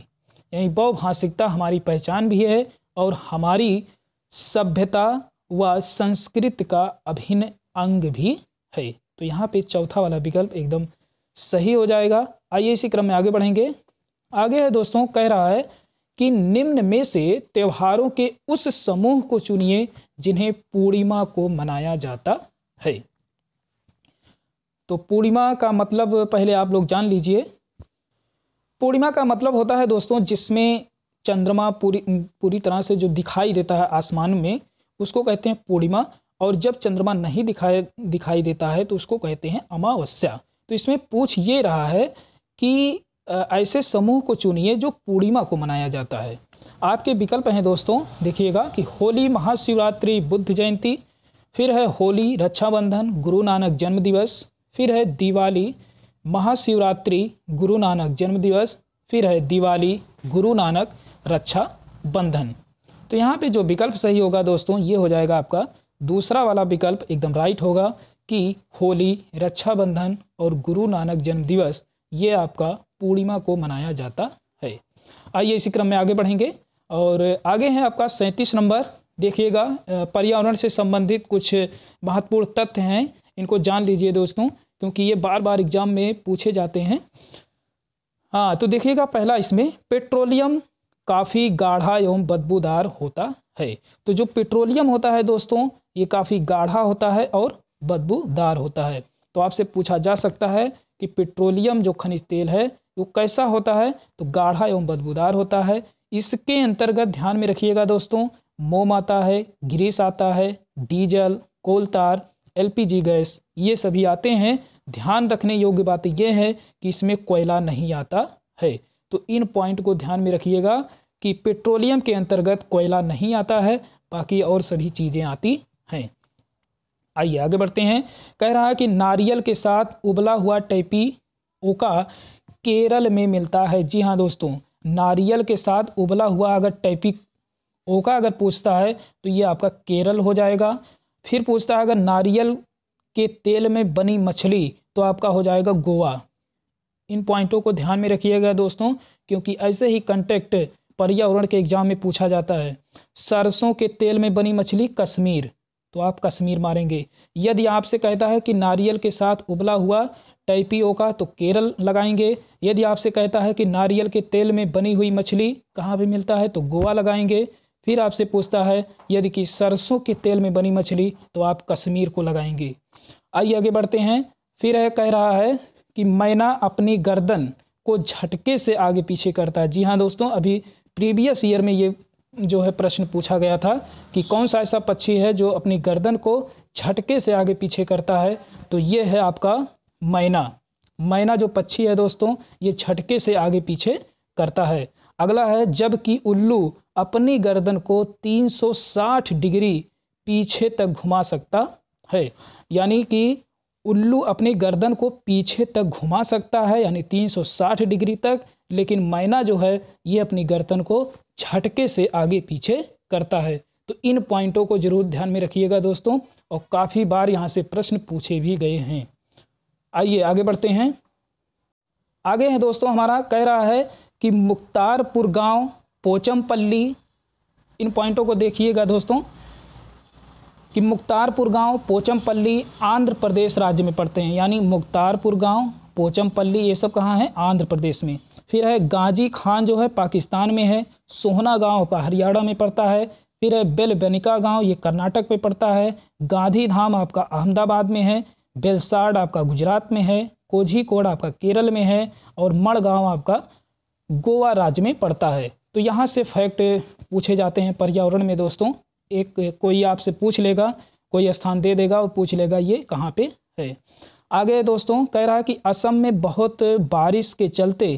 यानी बहुभाषिकता हमारी पहचान भी है और हमारी सभ्यता व संस्कृत का अभिन्न अंग भी है तो यहाँ पे चौथा वाला विकल्प एकदम सही हो जाएगा आइए इसी क्रम में आगे बढ़ेंगे आगे है दोस्तों कह रहा है कि निम्न में से त्योहारों के उस समूह को चुनिए जिन्हें पूर्णिमा को मनाया जाता है तो पूर्णिमा का मतलब पहले आप लोग जान लीजिए पूर्णिमा का मतलब होता है दोस्तों जिसमें चंद्रमा पूरी पूरी तरह से जो दिखाई देता है आसमान में उसको कहते हैं पूर्णिमा और जब चंद्रमा नहीं दिखाई दिखाई देता है तो उसको कहते हैं अमावस्या तो इसमें पूछ ये रहा है कि ऐसे समूह को चुनिए जो पूर्णिमा को मनाया जाता है आपके विकल्प हैं दोस्तों देखिएगा कि होली महाशिवरात्रि बुद्ध जयंती फिर है होली रक्षाबंधन गुरु नानक जन्म दिवस फिर है दिवाली महाशिवरात्रि गुरु नानक जन्म दिवस फिर है दिवाली गुरु नानक रक्षा बंधन तो यहाँ पे जो विकल्प सही होगा दोस्तों ये हो जाएगा आपका दूसरा वाला विकल्प एकदम राइट होगा कि होली रक्षाबंधन और गुरु नानक जन्म दिवस ये आपका पूर्णिमा को मनाया जाता है आइए इसी क्रम में आगे बढ़ेंगे और आगे है आपका सैंतीस नंबर देखिएगा पर्यावरण से संबंधित कुछ महत्वपूर्ण तथ्य हैं इनको जान लीजिए दोस्तों क्योंकि ये बार बार एग्जाम में पूछे जाते हैं हाँ तो देखिएगा पहला इसमें पेट्रोलियम काफ़ी गाढ़ा एवं बदबूदार होता है तो जो पेट्रोलियम होता है दोस्तों ये काफ़ी गाढ़ा होता है और बदबूदार होता है तो आपसे पूछा जा सकता है कि पेट्रोलियम जो खनिज तेल है वो कैसा होता है तो गाढ़ा एवं बदबूदार होता है इसके अंतर्गत ध्यान में रखिएगा दोस्तों मोम आता है ग्रीस आता है डीजल कोलतार एल गैस ये सभी आते हैं ध्यान रखने योग्य बात यह है कि इसमें कोयला नहीं आता है तो इन पॉइंट को ध्यान में रखिएगा कि पेट्रोलियम के अंतर्गत कोयला नहीं आता है बाकी और सभी चीज़ें आती हैं आइए आगे बढ़ते हैं कह रहा है कि नारियल के साथ उबला हुआ टैपी ओका केरल में मिलता है जी हाँ दोस्तों नारियल के साथ उबला हुआ अगर टैपी ओका अगर पूछता है तो ये आपका केरल हो जाएगा फिर पूछता है अगर नारियल के तेल में बनी मछली तो आपका हो जाएगा गोवा इन पॉइंटों को ध्यान में रखिएगा दोस्तों क्योंकि ऐसे ही कंटेक्ट पर्यावरण के एग्जाम में पूछा जाता है सरसों के तेल में बनी मछली कश्मीर तो आप कश्मीर मारेंगे यदि आपसे कहता है कि नारियल के साथ उबला हुआ टाइपियो का तो केरल लगाएंगे यदि आपसे कहता है कि नारियल के तेल में बनी हुई मछली कहाँ पे मिलता है तो गोवा लगाएंगे फिर आपसे पूछता है यदि कि सरसों के तेल में बनी मछली तो आप कश्मीर को लगाएंगे आइए आगे बढ़ते हैं फिर यह कह रहा है कि मैना अपनी गर्दन को झटके से आगे पीछे करता है जी हाँ दोस्तों अभी प्रीवियस ईयर में ये जो है प्रश्न पूछा गया था कि कौन सा ऐसा पक्षी है जो अपनी गर्दन को झटके से आगे पीछे करता है तो ये है आपका मैना मैना जो पक्षी है दोस्तों ये झटके से आगे पीछे करता है अगला है जबकि उल्लू अपनी गर्दन को 360 डिग्री पीछे तक घुमा सकता है यानी कि उल्लू अपनी गर्दन को पीछे तक घुमा सकता है यानी 360 डिग्री तक लेकिन मैना जो है ये अपनी गर्दन को झटके से आगे पीछे करता है तो इन पॉइंटों को जरूर ध्यान में रखिएगा दोस्तों और काफ़ी बार यहाँ से प्रश्न पूछे भी गए हैं आइए आगे बढ़ते हैं आगे हैं दोस्तों हमारा कह रहा है कि मुख्तारपुर गांव पोचमपल्ली इन पॉइंटों को देखिएगा दोस्तों कि मुख्तारपुर गांव पोचमपल्ली आंध्र प्रदेश राज्य में पड़ते हैं यानी मुख्तारपुर गांव पोचमपल्ली ये सब कहाँ हैं आंध्र प्रदेश में फिर है गाजी खान जो है पाकिस्तान में है सोहना गांव का हरियाणा में पड़ता है फिर है बेलबनिका गांव ये कर्नाटक में पड़ता है गांधी धाम आपका अहमदाबाद में है बेलसाड आपका गुजरात में है कोझीकोड आपका केरल में है और मड़गांव आपका गोवा राज्य में पड़ता है तो यहाँ से फैक्ट पूछे जाते हैं पर्यावरण में दोस्तों एक कोई आपसे पूछ लेगा कोई स्थान दे देगा और पूछ लेगा ये कहाँ पे है आगे दोस्तों कह रहा है कि असम में बहुत बारिश के चलते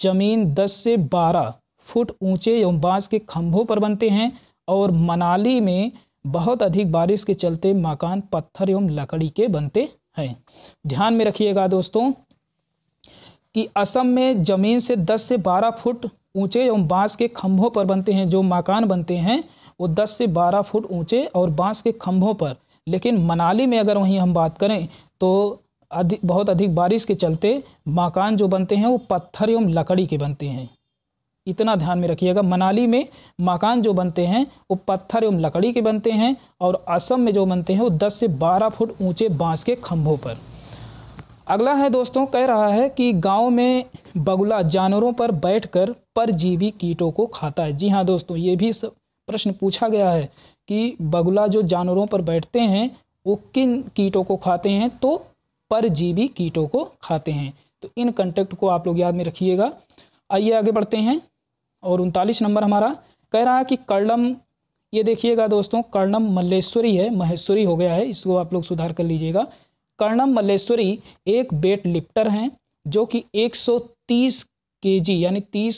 जमीन 10 से 12 फुट ऊंचे एवं बांस के खंभों पर बनते हैं और मनाली में बहुत अधिक बारिश के चलते मकान पत्थर एवं लकड़ी के बनते हैं ध्यान में रखिएगा दोस्तों कि असम में ज़मीन से 10 से 12 फुट ऊंचे एवं बांस के खंभों पर बनते हैं जो मकान बनते हैं वो 10 से 12 फुट ऊंचे और बांस के खंभों पर लेकिन मनाली में अगर वहीं हम बात करें तो अधिक बहुत अधिक बारिश के चलते मकान जो बनते हैं वो पत्थर एवं लकड़ी के बनते हैं इतना ध्यान में रखिएगा मनाली में मकान जो बनते हैं वो पत्थर एवं लकड़ी के बनते हैं और असम में जो बनते हैं वो 10 से 12 फुट ऊंचे बांस के खंभों पर अगला है दोस्तों कह रहा है कि गांव में बगुला जानवरों पर बैठकर परजीवी कीटों को खाता है जी हाँ दोस्तों ये भी प्रश्न पूछा गया है कि बगुला जो जानवरों पर बैठते हैं वो किन कीटों को खाते हैं तो परजीवी कीटों को खाते हैं तो इन कंटेक्ट को आप लोग याद में रखिएगा आइए आगे बढ़ते हैं और उनतालीस नंबर हमारा कह रहा है कि कर्णम ये देखिएगा दोस्तों कर्णम मल्लेश्वरी है महेश्वरी हो गया है इसको आप लोग सुधार कर लीजिएगा कर्णम मल्लेश्वरी एक वेट लिफ्टर हैं जो कि 130 केजी यानी 30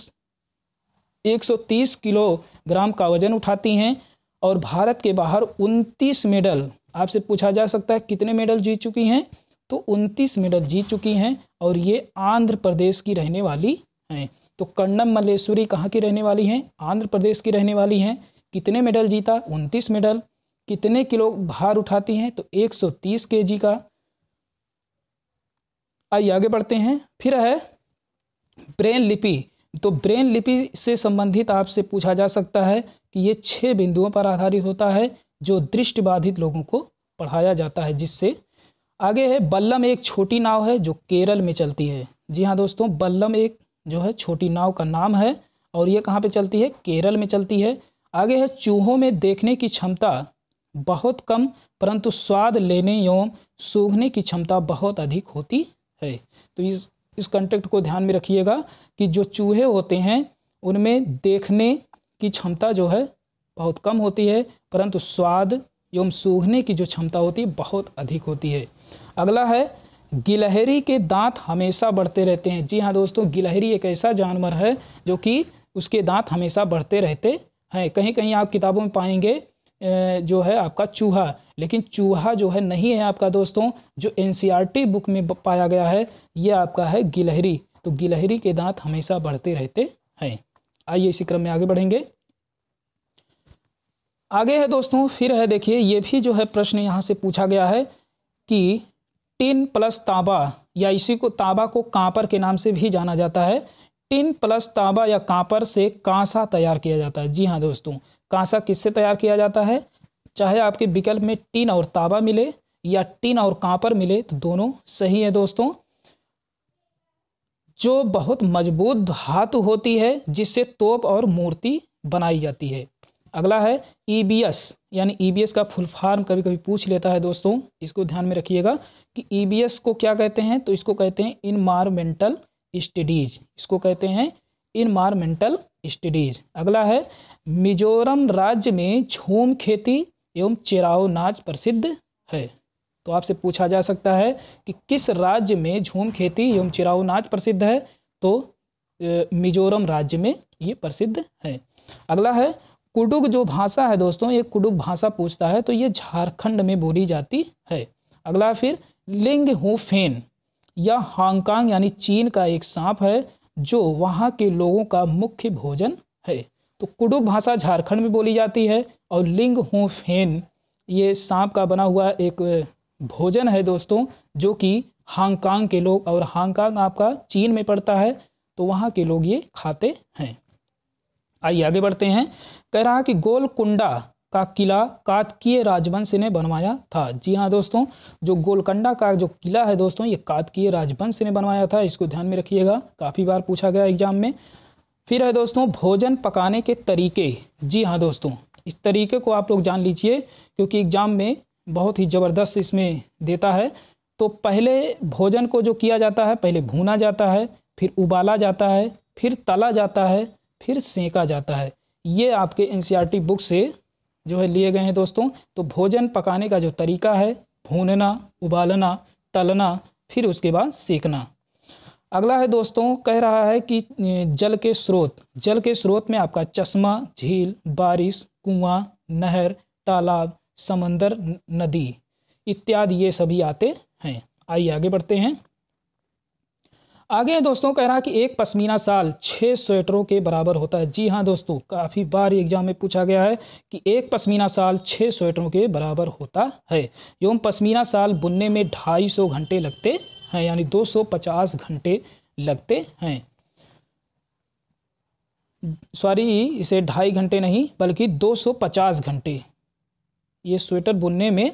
130 किलोग्राम का वजन उठाती हैं और भारत के बाहर 29 मेडल आपसे पूछा जा सकता है कितने मेडल जीत चुकी हैं तो 29 मेडल जीत चुकी हैं और ये आंध्र प्रदेश की रहने वाली हैं तो कर्णम मल्लेश्वरी कहाँ की रहने वाली हैं आंध्र प्रदेश की रहने वाली हैं कितने मेडल जीता 29 मेडल कितने किलो भार उठाती हैं तो 130 केजी का आइए आगे बढ़ते हैं फिर है ब्रेन लिपि तो ब्रेन लिपि से संबंधित आपसे पूछा जा सकता है कि ये छः बिंदुओं पर आधारित होता है जो दृष्टिबाधित लोगों को पढ़ाया जाता है जिससे आगे है बल्लम एक छोटी नाव है जो केरल में चलती है जी हाँ दोस्तों बल्लम एक जो है छोटी नाव का नाम है और ये कहाँ पे चलती है केरल में चलती है आगे है चूहों में देखने की क्षमता बहुत कम परंतु स्वाद लेने एवं सूंघने की क्षमता बहुत अधिक होती है तो इस इस कंटेक्ट को ध्यान में रखिएगा कि जो चूहे होते हैं उनमें देखने की क्षमता जो है बहुत कम होती है परंतु स्वाद एवं सूखने की जो क्षमता होती है बहुत अधिक होती है अगला है गिलहरी के दांत हमेशा बढ़ते रहते हैं जी हाँ दोस्तों गिलहरी एक ऐसा जानवर है जो कि उसके दांत हमेशा बढ़ते रहते हैं कहीं कहीं आप किताबों में पाएंगे जो है आपका चूहा लेकिन चूहा जो है नहीं है आपका दोस्तों जो एन बुक e में पाया गया है ये आपका है गिलहरी तो गिलहरी के दांत हमेशा बढ़ते रहते हैं आइए इसी क्रम में आगे बढ़ेंगे आगे है दोस्तों फिर है देखिए ये भी जो है प्रश्न यहाँ से पूछा गया है कि टिन प्लस तांबा या इसी को तांबा को कांपर के नाम से भी जाना जाता है टिन प्लस तांबा या कांपर से कांसा तैयार किया जाता है जी हाँ दोस्तों कांसा किससे तैयार किया जाता है चाहे आपके विकल्प में टिन और ताबा मिले या टिन और कांपर मिले तो दोनों सही है दोस्तों जो बहुत मजबूत धातु होती है जिससे तोप और मूर्ति बनाई जाती है अगला है ईबीएस यानी ईबीएस का फुल फॉर्म कभी कभी पूछ लेता है दोस्तों इसको ध्यान में रखिएगा कि ईबीएस को क्या कहते हैं तो इसको कहते हैं इनमारमेंटल स्टडीज इसको कहते हैं इनमारमेंटल स्टडीज अगला है मिजोरम राज्य में झूम खेती एवं चेराव नाच प्रसिद्ध है तो आपसे पूछा जा सकता है कि किस राज्य में झूम खेती एवं चिराऊ नाच प्रसिद्ध है तो मिजोरम राज्य में ये प्रसिद्ध है अगला है कुडुक जो भाषा है दोस्तों ये कुडुक भाषा पूछता है तो ये झारखंड में बोली जाती है अगला फिर लिंग फेन यह हांगकांग यानी चीन का एक सांप है जो वहाँ के लोगों का मुख्य भोजन है तो कुडुक भाषा झारखंड में बोली जाती है और लिंग हूँ फेन ये सांप का बना हुआ एक भोजन है दोस्तों जो कि हांगकांग के लोग और हांगकांग आपका चीन में पड़ता है तो वहाँ के लोग ये खाते हैं आइए आगे बढ़ते हैं कह रहा है कि गोलकुंडा का किला कातकीय राजवंश ने बनवाया था जी हाँ दोस्तों जो गोलकंडा का जो किला है दोस्तों ये कातकीय राजवंश ने बनवाया था इसको ध्यान में रखिएगा काफ़ी बार पूछा गया एग्जाम में फिर है दोस्तों भोजन पकाने के तरीके जी हाँ दोस्तों इस तरीके को आप लोग जान लीजिए क्योंकि एग्ज़ाम में बहुत ही ज़बरदस्त इसमें देता है तो पहले भोजन को जो किया जाता है पहले भूना जाता है फिर उबाला जाता है फिर तला जाता है फिर सेंका जाता है ये आपके एन बुक e से जो है लिए गए हैं दोस्तों तो भोजन पकाने का जो तरीका है भूनना उबालना तलना फिर उसके बाद सेकना अगला है दोस्तों कह रहा है कि जल के स्रोत जल के स्रोत में आपका चश्मा झील बारिश कुआं नहर तालाब समंदर नदी इत्यादि ये सभी आते हैं आइए आगे बढ़ते हैं आगे है दोस्तों कह रहा है कि एक पश्मीना साल छः स्वेटरों के बराबर होता है जी हाँ दोस्तों काफ़ी बार एग्जाम में पूछा गया है कि एक पश्मीना साल छः स्वेटरों के बराबर होता है एवं पश्मीना साल बुनने में ढाई सौ घंटे लगते हैं यानी 250 घंटे लगते हैं सॉरी इसे ढाई घंटे नहीं बल्कि 250 घंटे ये स्वेटर बुनने में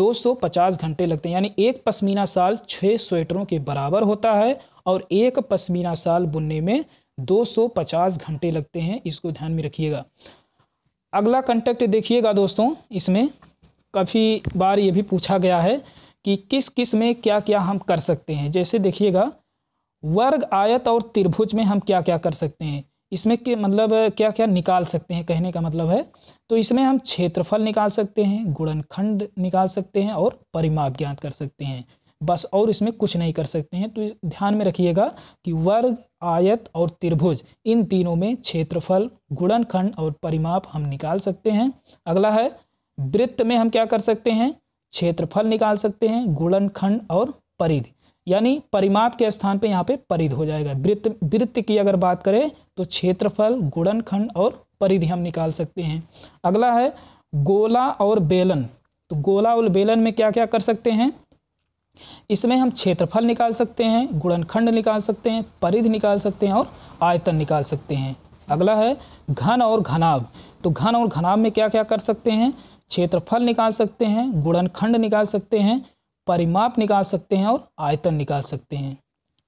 250 घंटे लगते हैं यानी एक पश्मीना साल छः स्वेटरों के बराबर होता है और एक पश्मीना साल बुनने में 250 घंटे लगते हैं इसको ध्यान में रखिएगा अगला कंटेक्ट देखिएगा दोस्तों इसमें काफ़ी बार ये भी पूछा गया है कि किस किस में क्या क्या हम कर सकते हैं जैसे देखिएगा वर्ग आयत और त्रिभुज में हम क्या क्या कर सकते हैं इसमें के मतलब क्या क्या निकाल सकते हैं कहने का मतलब है तो इसमें हम क्षेत्रफल निकाल सकते हैं गुणनखंड निकाल सकते हैं और परिमाप ज्ञात कर सकते हैं बस और इसमें कुछ नहीं कर सकते हैं तो ध्यान में रखिएगा कि वर्ग आयत और त्रिभुज इन तीनों में क्षेत्रफल गुणनखंड और परिमाप हम निकाल सकते हैं अगला है वृत्त में हम क्या कर सकते हैं क्षेत्रफल निकाल सकते हैं गुणनखंड और परिधि यानी परिमाप के स्थान पे यहाँ पे परिध हो जाएगा वृत्त वृत्त की अगर बात करें तो क्षेत्रफल गुणनखंड और परिधि हम निकाल सकते हैं अगला है गोला और बेलन तो गोला और बेलन में क्या क्या कर सकते हैं इसमें हम क्षेत्रफल निकाल सकते हैं गुणनखंड निकाल सकते हैं परिधि निकाल सकते हैं और आयतन निकाल सकते हैं अगला है घन और घनाभ तो घन और घनाभ में क्या क्या कर सकते हैं क्षेत्रफल निकाल सकते हैं गुणनखंड निकाल सकते हैं परिमाप निकाल सकते हैं और आयतन निकाल सकते हैं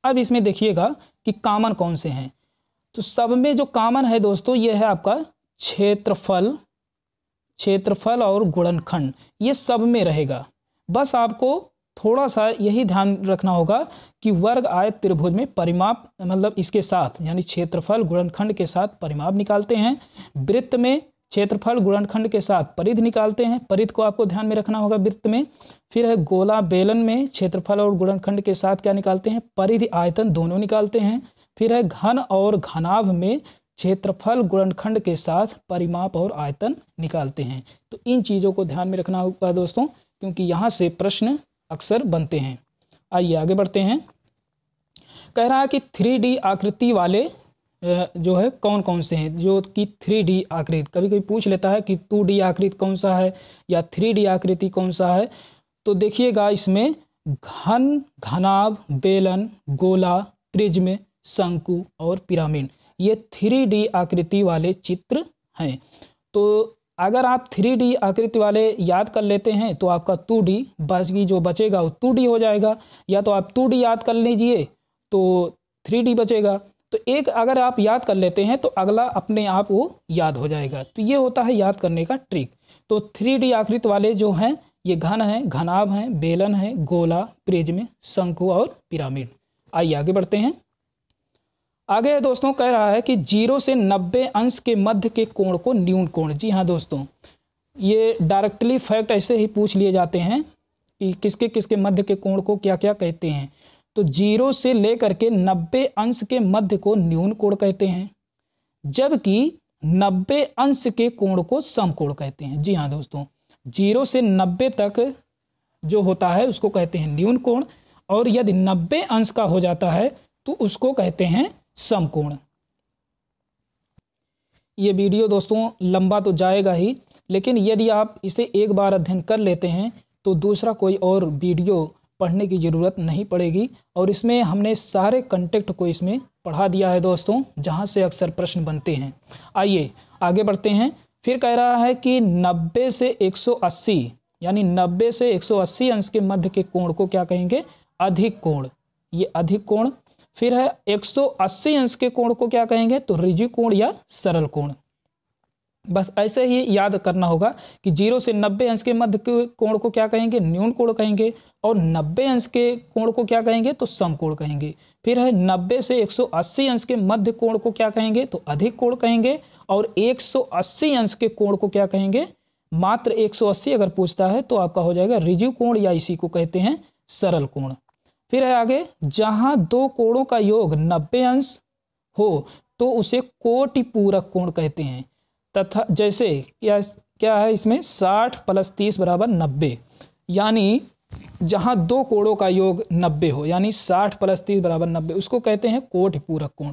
अब इसमें देखिएगा कि कामन कौन से हैं तो सब में जो कामन है दोस्तों ये है आपका क्षेत्रफल क्षेत्रफल और गुणनखंड ये सब में रहेगा बस आपको थोड़ा सा यही ध्यान रखना होगा कि वर्ग आयत त्रिभुज में परिमाप मतलब इसके साथ यानी क्षेत्रफल गुणनखंड के साथ परिमाप निकालते हैं वृत्त में क्षेत्रफल गुणनखंड के साथ परिध निकालते हैं परिध को आपको ध्यान में रखना होगा वृत्त में फिर है गोला बेलन में क्षेत्रफल और गुणनखंड के साथ क्या निकालते हैं परिध आयतन दोनों निकालते हैं फिर है घन और घनाभ में क्षेत्रफल गुणनखंड के साथ परिमाप और आयतन निकालते हैं तो इन चीज़ों को ध्यान में रखना होगा दोस्तों क्योंकि यहाँ से प्रश्न अक्सर बनते हैं आइए आगे बढ़ते हैं कह रहा है कि थ्री आकृति वाले जो है कौन कौन से हैं जो कि थ्री डी आकृति कभी कभी पूछ लेता है कि टू डी आकृति कौन सा है या थ्री डी आकृति कौन सा है तो देखिएगा इसमें घन घनाभ बेलन गोला प्रिज्म शंकु और पिरामिड ये थ्री डी आकृति वाले चित्र हैं तो अगर आप थ्री डी आकृति वाले याद कर लेते हैं तो आपका टू डी बाकी जो बचेगा वो टू डी हो जाएगा या तो आप टू डी याद कर लीजिए तो थ्री डी बचेगा तो एक अगर आप याद कर लेते हैं तो अगला अपने आप वो याद हो जाएगा तो ये होता है याद करने का ट्रिक तो थ्री डी आकृत वाले जो हैं ये घन है घनाभ हैं बेलन है गोला प्रिज्म शंकु और पिरामिड आइए आगे बढ़ते हैं आगे है दोस्तों कह रहा है कि जीरो से नब्बे अंश के मध्य के कोण को न्यून कोण जी हाँ दोस्तों ये डायरेक्टली फैक्ट ऐसे ही पूछ लिए जाते हैं कि किसके किसके मध्य के कोण को क्या क्या कहते हैं तो जीरो से लेकर के नब्बे अंश के मध्य को न्यून कोण कहते हैं जबकि नब्बे अंश के कोण को समकोण कहते हैं जी हाँ दोस्तों जीरो से नब्बे तक जो होता है उसको कहते हैं न्यून कोण और यदि नब्बे अंश का हो जाता है तो उसको कहते हैं समकोण ये वीडियो दोस्तों लंबा तो जाएगा ही लेकिन यदि आप इसे एक बार अध्ययन कर लेते हैं तो दूसरा कोई और वीडियो पढ़ने की ज़रूरत नहीं पड़ेगी और इसमें हमने सारे कंटेक्ट को इसमें पढ़ा दिया है दोस्तों जहाँ से अक्सर प्रश्न बनते हैं आइए आगे बढ़ते हैं फिर कह रहा है कि 90 से 180 यानी 90 से 180 अंश के मध्य के कोण को क्या कहेंगे अधिक कोण ये अधिक कोण फिर है 180 अंश के कोण को क्या कहेंगे तो रिजु कोण या सरल कोण बस ऐसे ही याद करना होगा कि जीरो से नब्बे अंश के मध्य के कोण को क्या कहेंगे न्यून कोण कहेंगे और नब्बे अंश के कोण को क्या कहेंगे तो सम कोण कहेंगे फिर है नब्बे से 180 अंश के मध्य कोण को क्या कहेंगे तो अधिक कोण कहेंगे और 180 अंश के कोण को क्या कहेंगे मात्र 180 अगर पूछता है तो आपका हो जाएगा रिजु कोण या इसी को कहते हैं सरल कोण फिर है आगे जहां दो कोणों का योग नब्बे अंश हो तो उसे कोटिपूरक कोण कहते हैं तथा जैसे क्या क्या है इसमें साठ प्लस तीस बराबर नब्बे यानी जहां दो कोणों का योग नब्बे हो यानी साठ प्लस तीस बराबर नब्बे उसको कहते हैं कोट पूरक कोण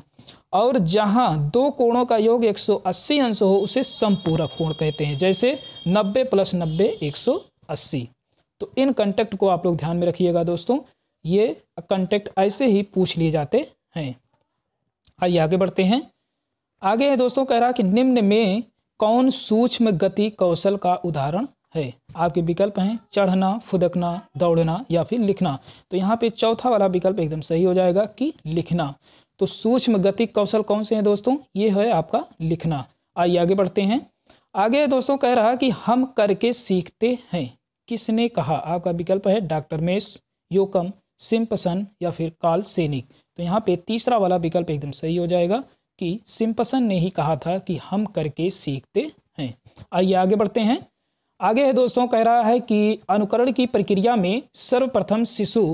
और जहां दो कोणों का योग एक सौ अस्सी अंश हो उसे समपूरक कोण कहते हैं जैसे नब्बे प्लस नब्बे एक सौ अस्सी तो इन कंटेक्ट को आप लोग ध्यान में रखिएगा दोस्तों ये कंटेक्ट ऐसे ही पूछ लिए जाते हैं आइए आगे बढ़ते हैं आगे है दोस्तों कह रहा कि निम्न में कौन सूक्ष्म गति कौशल का उदाहरण है आपके विकल्प हैं चढ़ना फुदकना दौड़ना या फिर लिखना तो यहाँ पे चौथा वाला विकल्प एकदम सही हो जाएगा कि लिखना तो सूक्ष्म गति कौशल कौन से हैं दोस्तों ये है आपका लिखना आइए आगे बढ़ते हैं आगे दोस्तों कह रहा कि हम करके सीखते हैं किसने कहा आपका विकल्प है डॉक्टर मेस योकम सिम्पसन या फिर काल सेनिक तो यहाँ पे तीसरा वाला विकल्प एकदम सही हो जाएगा कि सिंपसन ने ही कहा था कि हम करके सीखते हैं आइए आगे बढ़ते हैं आगे है दोस्तों कह रहा है कि अनुकरण की प्रक्रिया में सर्वप्रथम शिशु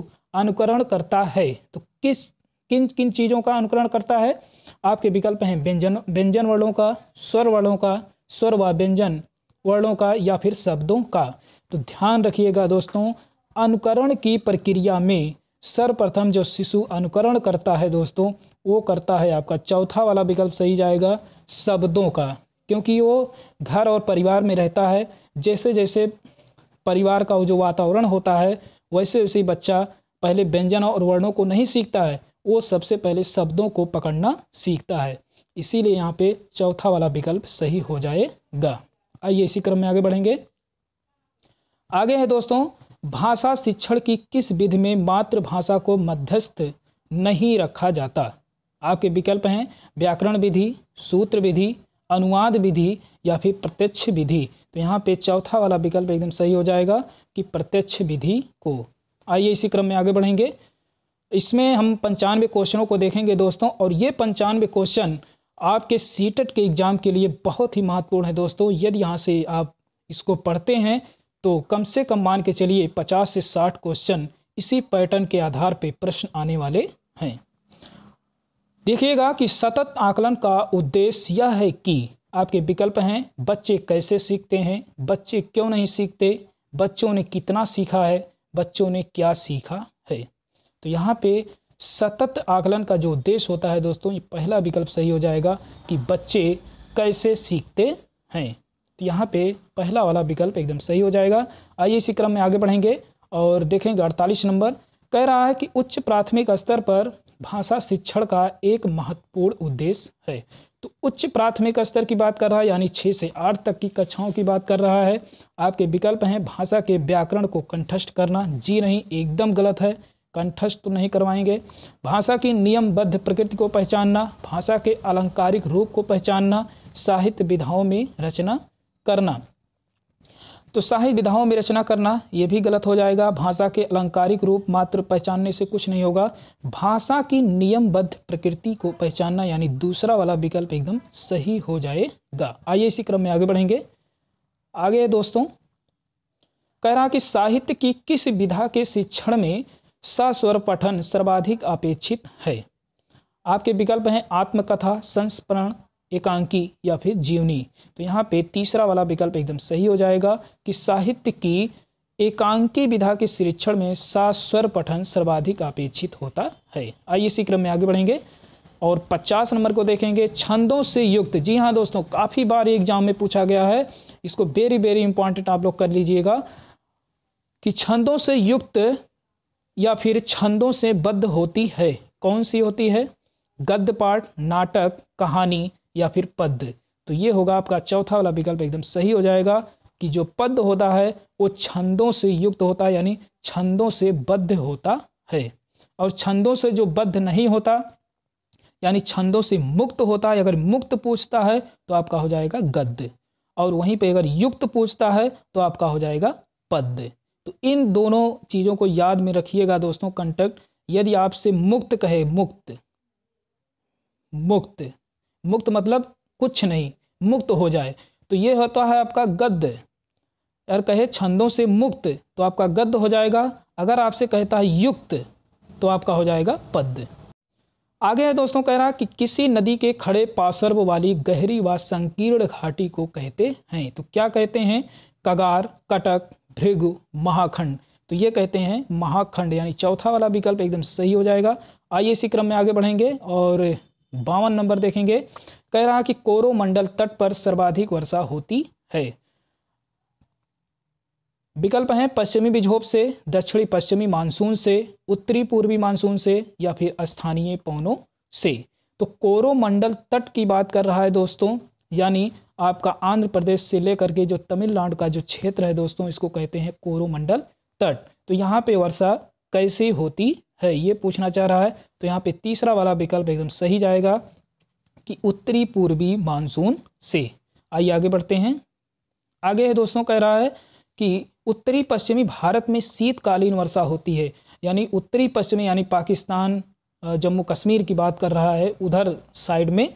अनुकरण करता है तो किस किन किन चीज़ों का अनुकरण करता है आपके विकल्प हैं व्यंजन व्यंजन वर्णों का स्वर वर्णों का स्वर व व्यंजन वर्णों का या फिर शब्दों का तो ध्यान रखिएगा दोस्तों अनुकरण की प्रक्रिया में सर्वप्रथम जो शिशु अनुकरण करता है दोस्तों वो करता है आपका चौथा वाला विकल्प सही जाएगा शब्दों का क्योंकि वो घर और परिवार में रहता है जैसे जैसे परिवार का जो वातावरण होता है वैसे वैसे बच्चा पहले व्यंजन और वर्णों को नहीं सीखता है वो सबसे पहले शब्दों को पकड़ना सीखता है इसीलिए यहाँ पे चौथा वाला विकल्प सही हो जाएगा आइए इसी क्रम में आगे बढ़ेंगे आगे है दोस्तों भाषा शिक्षण की किस विधि में मातृभाषा को मध्यस्थ नहीं रखा जाता आपके विकल्प हैं व्याकरण विधि सूत्र विधि अनुवाद विधि या फिर प्रत्यक्ष विधि तो यहाँ पे चौथा वाला विकल्प एकदम सही हो जाएगा कि प्रत्यक्ष विधि को आइए इसी क्रम में आगे बढ़ेंगे इसमें हम पंचानवे क्वेश्चनों को देखेंगे दोस्तों और ये पंचानवे क्वेश्चन आपके सीटेट e के एग्ज़ाम के लिए बहुत ही महत्वपूर्ण है दोस्तों यदि यहाँ से आप इसको पढ़ते हैं तो कम से कम मान के चलिए पचास से साठ क्वेश्चन इसी पैटर्न के आधार पर प्रश्न आने वाले हैं देखिएगा कि सतत आकलन का उद्देश्य यह है कि आपके विकल्प हैं बच्चे कैसे सीखते हैं बच्चे क्यों नहीं सीखते बच्चों ने कितना सीखा है बच्चों ने क्या सीखा है तो यहाँ पे सतत आकलन का जो उद्देश्य होता है दोस्तों ये पहला विकल्प सही हो जाएगा कि बच्चे कैसे सीखते हैं तो यहाँ पे पहला वाला विकल्प एकदम सही हो जाएगा आइए इसी क्रम में आगे बढ़ेंगे और देखेंगे अड़तालीस नंबर कह रहा है कि उच्च प्राथमिक स्तर पर भाषा शिक्षण का एक महत्वपूर्ण उद्देश्य है तो उच्च प्राथमिक स्तर की बात कर रहा है यानी छः से आठ तक की कक्षाओं की बात कर रहा है आपके विकल्प हैं भाषा के व्याकरण को कंठस्थ करना जी नहीं एकदम गलत है कंठस्थ तो नहीं करवाएंगे भाषा की नियमबद्ध प्रकृति को पहचानना भाषा के अलंकारिक रूप को पहचानना साहित्य विधाओं में रचना करना तो साहित्य विधाओं में रचना करना यह भी गलत हो जाएगा भाषा के अलंकारिक रूप मात्र पहचानने से कुछ नहीं होगा भाषा की नियमबद्ध प्रकृति को पहचानना यानी दूसरा वाला विकल्प एकदम सही हो जाएगा आइए इसी क्रम में आगे बढ़ेंगे आगे दोस्तों कह रहा कि साहित्य की किस विधा के शिक्षण में सस्वर पठन सर्वाधिक अपेक्षित है आपके विकल्प हैं आत्मकथा संस्मरण एकांकी या फिर जीवनी तो यहाँ पे तीसरा वाला विकल्प एकदम सही हो जाएगा कि साहित्य की एकांकी विधा के शिक्षण में स्वर पठन सर्वाधिक अपेक्षित होता है आइए इसी क्रम में आगे बढ़ेंगे और 50 नंबर को देखेंगे छंदों से युक्त जी हाँ दोस्तों काफ़ी बार एग्जाम में पूछा गया है इसको वेरी वेरी इंपॉर्टेंट आप लोग कर लीजिएगा कि छंदों से युक्त या फिर छंदों से बद्ध होती है कौन सी होती है गद्य पाठ नाटक कहानी या फिर पद तो ये होगा आपका चौथा वाला विकल्प एकदम सही हो जाएगा कि जो पद होता है वो छंदों से युक्त होता है यानी छंदों से बद्ध होता है और छंदों से जो बद्ध नहीं होता यानी छंदों से मुक्त होता है अगर मुक्त पूछता है तो आपका हो जाएगा गद्य और वहीं पे अगर युक्त पूछता है तो आपका हो जाएगा पद्य तो इन दोनों चीज़ों को याद में रखिएगा दोस्तों कंटेक्ट यदि आपसे मुक्त कहे मुक्त मुक्त मुक्त मतलब कुछ नहीं मुक्त हो जाए तो ये होता है आपका गद्य अगर कहे छंदों से मुक्त तो आपका गद्य हो जाएगा अगर आपसे कहता है युक्त तो आपका हो जाएगा पद्य आगे है दोस्तों कह रहा कि किसी नदी के खड़े पासर्व वाली गहरी व वा संकीर्ण घाटी को कहते हैं तो क्या कहते हैं कगार कटक भृगु महाखंड तो ये कहते हैं महाखंड यानी चौथा वाला विकल्प एकदम सही हो जाएगा आइए इसी क्रम में आगे बढ़ेंगे और बावन नंबर देखेंगे कह रहा कि कोरोमंडल तट पर सर्वाधिक वर्षा होती है विकल्प हैं पश्चिमी विक्षोभ से दक्षिणी पश्चिमी मानसून से उत्तरी पूर्वी मानसून से या फिर स्थानीय पौनों से तो कोरोमंडल तट की बात कर रहा है दोस्तों यानी आपका आंध्र प्रदेश से लेकर के जो तमिलनाडु का जो क्षेत्र है दोस्तों इसको कहते हैं कोरोमंडल तट तो यहाँ पे वर्षा कैसे होती है ये पूछना चाह रहा है तो यहाँ पे तीसरा वाला विकल्प एकदम सही जाएगा कि उत्तरी पूर्वी मानसून से आइए आगे बढ़ते हैं आगे है दोस्तों कह रहा है कि उत्तरी पश्चिमी भारत में शीतकालीन वर्षा होती है यानी उत्तरी पश्चिमी यानी पाकिस्तान जम्मू कश्मीर की बात कर रहा है उधर साइड में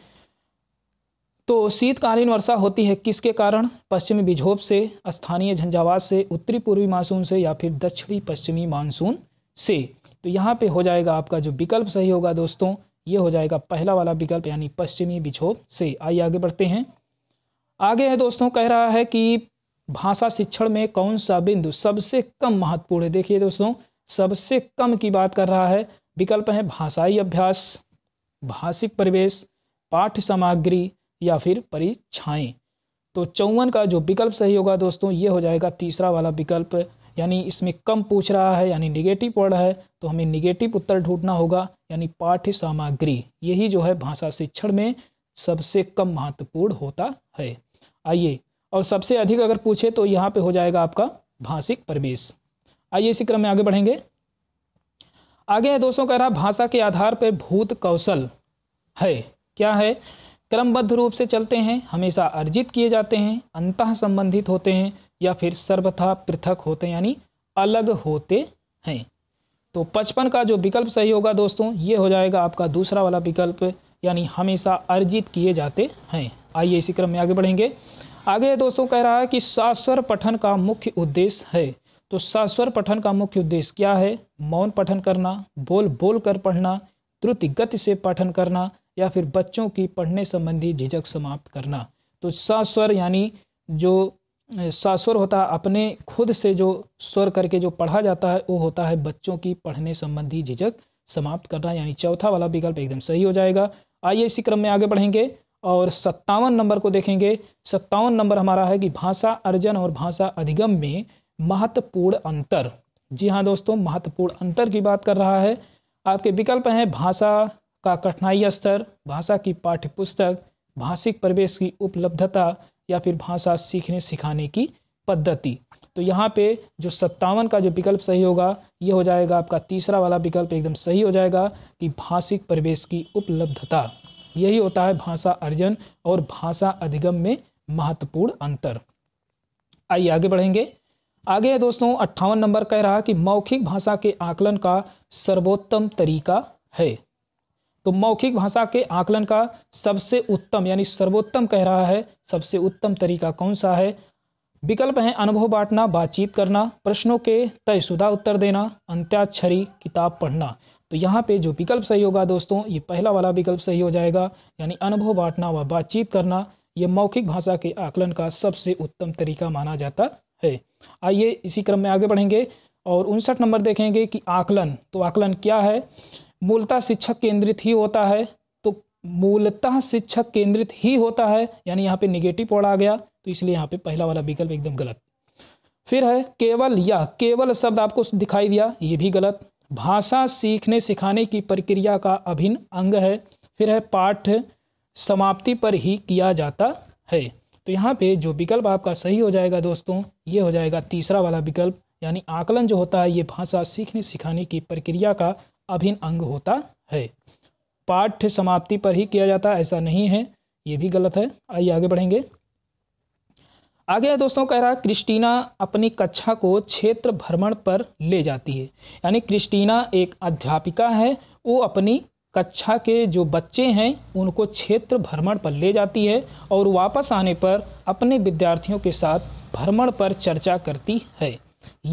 तो शीतकालीन वर्षा होती है किसके कारण पश्चिमी विक्षोभ से स्थानीय झंझावात से उत्तरी पूर्वी मानसून से या फिर दक्षिणी पश्चिमी मानसून से तो यहाँ पे हो जाएगा आपका जो विकल्प सही होगा दोस्तों ये हो जाएगा पहला वाला विकल्प यानी पश्चिमी विक्षोभ से आइए आगे बढ़ते हैं आगे है दोस्तों कह रहा है कि भाषा शिक्षण में कौन सा बिंदु सबसे कम महत्वपूर्ण है देखिए दोस्तों सबसे कम की बात कर रहा है विकल्प है भाषाई अभ्यास भाषिक परिवेश पाठ्य सामग्री या फिर परीक्षाएं तो चौवन का जो विकल्प सही होगा दोस्तों ये हो जाएगा तीसरा वाला विकल्प यानी इसमें कम पूछ रहा है यानी निगेटिव पढ़ है तो हमें निगेटिव उत्तर ढूंढना होगा यानी पाठ्य सामग्री यही जो है भाषा शिक्षण में सबसे कम महत्वपूर्ण होता है आइए और सबसे अधिक अगर पूछे तो यहाँ पे हो जाएगा आपका भाषिक परिवेश आइए इसी क्रम में आगे बढ़ेंगे आगे है दोस्तों कह रहा भाषा के आधार पर भूत कौशल है क्या है क्रमबद्ध रूप से चलते हैं हमेशा अर्जित किए जाते हैं अंत संबंधित होते हैं या फिर सर्वथा पृथक होते यानी अलग होते हैं तो पचपन का जो विकल्प सही होगा दोस्तों ये हो जाएगा आपका दूसरा वाला विकल्प यानी हमेशा अर्जित किए जाते हैं आइए इसी क्रम में आगे बढ़ेंगे आगे दोस्तों कह रहा है कि सास्वर पठन का मुख्य उद्देश्य है तो सास्वर पठन का मुख्य उद्देश्य क्या है मौन पठन करना बोल बोल कर पढ़ना त्रुति गति से पठन करना या फिर बच्चों की पढ़ने संबंधी झिझक समाप्त करना तो सास्वर यानी जो सास्वर होता है अपने खुद से जो स्वर करके जो पढ़ा जाता है वो होता है बच्चों की पढ़ने संबंधी झिझक समाप्त करना यानी चौथा वाला विकल्प एकदम सही हो जाएगा आइए इसी क्रम में आगे बढ़ेंगे और सत्तावन नंबर को देखेंगे सत्तावन नंबर हमारा है कि भाषा अर्जन और भाषा अधिगम में महत्वपूर्ण अंतर जी हाँ दोस्तों महत्वपूर्ण अंतर की बात कर रहा है आपके विकल्प हैं भाषा का कठिनाई स्तर भाषा की पाठ्य पुस्तक भाषिक परिवेश की उपलब्धता या फिर भाषा सीखने सिखाने की पद्धति तो यहाँ पे जो सत्तावन का जो विकल्प सही होगा ये हो जाएगा आपका तीसरा वाला विकल्प एकदम सही हो जाएगा कि भाषिक परिवेश की उपलब्धता यही होता है भाषा अर्जन और भाषा अधिगम में महत्वपूर्ण अंतर आइए आगे बढ़ेंगे आगे है दोस्तों अट्ठावन नंबर कह रहा कि मौखिक भाषा के आकलन का सर्वोत्तम तरीका है तो मौखिक भाषा के आकलन का सबसे उत्तम यानी सर्वोत्तम कह रहा है सबसे उत्तम तरीका कौन सा है विकल्प हैं अनुभव बांटना बातचीत करना प्रश्नों के तयशुदा उत्तर देना अंत्याक्षरी किताब पढ़ना तो यहाँ पे जो विकल्प सही होगा दोस्तों ये पहला वाला विकल्प सही हो जाएगा यानी अनुभव बांटना व बातचीत करना ये मौखिक भाषा के आकलन का सबसे उत्तम तरीका माना जाता है आइए इसी क्रम में आगे बढ़ेंगे और उनसठ नंबर देखेंगे कि आकलन तो आकलन क्या है मूलतः शिक्षक केंद्रित ही होता है तो मूलतः शिक्षक केंद्रित ही होता है यानी यहाँ पे निगेटिव वर्ड आ गया तो इसलिए यहाँ पे पहला वाला विकल्प एकदम गलत फिर है केवल या केवल शब्द आपको दिखाई दिया ये भी गलत भाषा सीखने सिखाने की प्रक्रिया का अभिन्न अंग है फिर है पाठ समाप्ति पर ही किया जाता है तो यहाँ पे जो विकल्प आपका सही हो जाएगा दोस्तों ये हो जाएगा तीसरा वाला विकल्प यानी आकलन जो होता है ये भाषा सीखने सिखाने की प्रक्रिया का अभिन्न अंग होता है पाठ्य समाप्ति पर ही किया जाता ऐसा नहीं है ये भी गलत है आइए आगे बढ़ेंगे आगे है दोस्तों कह रहा क्रिस्टीना अपनी कक्षा को क्षेत्र भ्रमण पर ले जाती है यानी क्रिस्टीना एक अध्यापिका है वो अपनी कक्षा के जो बच्चे हैं उनको क्षेत्र भ्रमण पर ले जाती है और वापस आने पर अपने विद्यार्थियों के साथ भ्रमण पर चर्चा करती है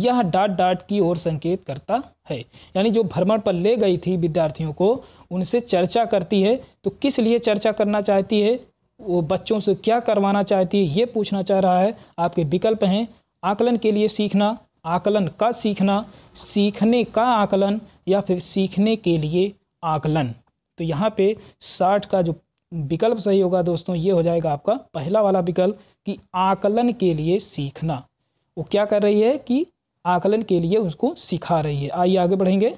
यह डॉट डॉट की ओर संकेत करता है यानी जो भ्रमण पर ले गई थी विद्यार्थियों को उनसे चर्चा करती है तो किस लिए चर्चा करना चाहती है वो बच्चों से क्या करवाना चाहती है ये पूछना चाह रहा है आपके विकल्प हैं आकलन के लिए सीखना आकलन का सीखना सीखने का आकलन या फिर सीखने के लिए आकलन तो यहाँ पे साठ का जो विकल्प सही होगा दोस्तों ये हो जाएगा आपका पहला वाला विकल्प कि आकलन के लिए सीखना वो क्या कर रही है कि आकलन के लिए उसको सिखा रही है आइए आगे बढ़ेंगे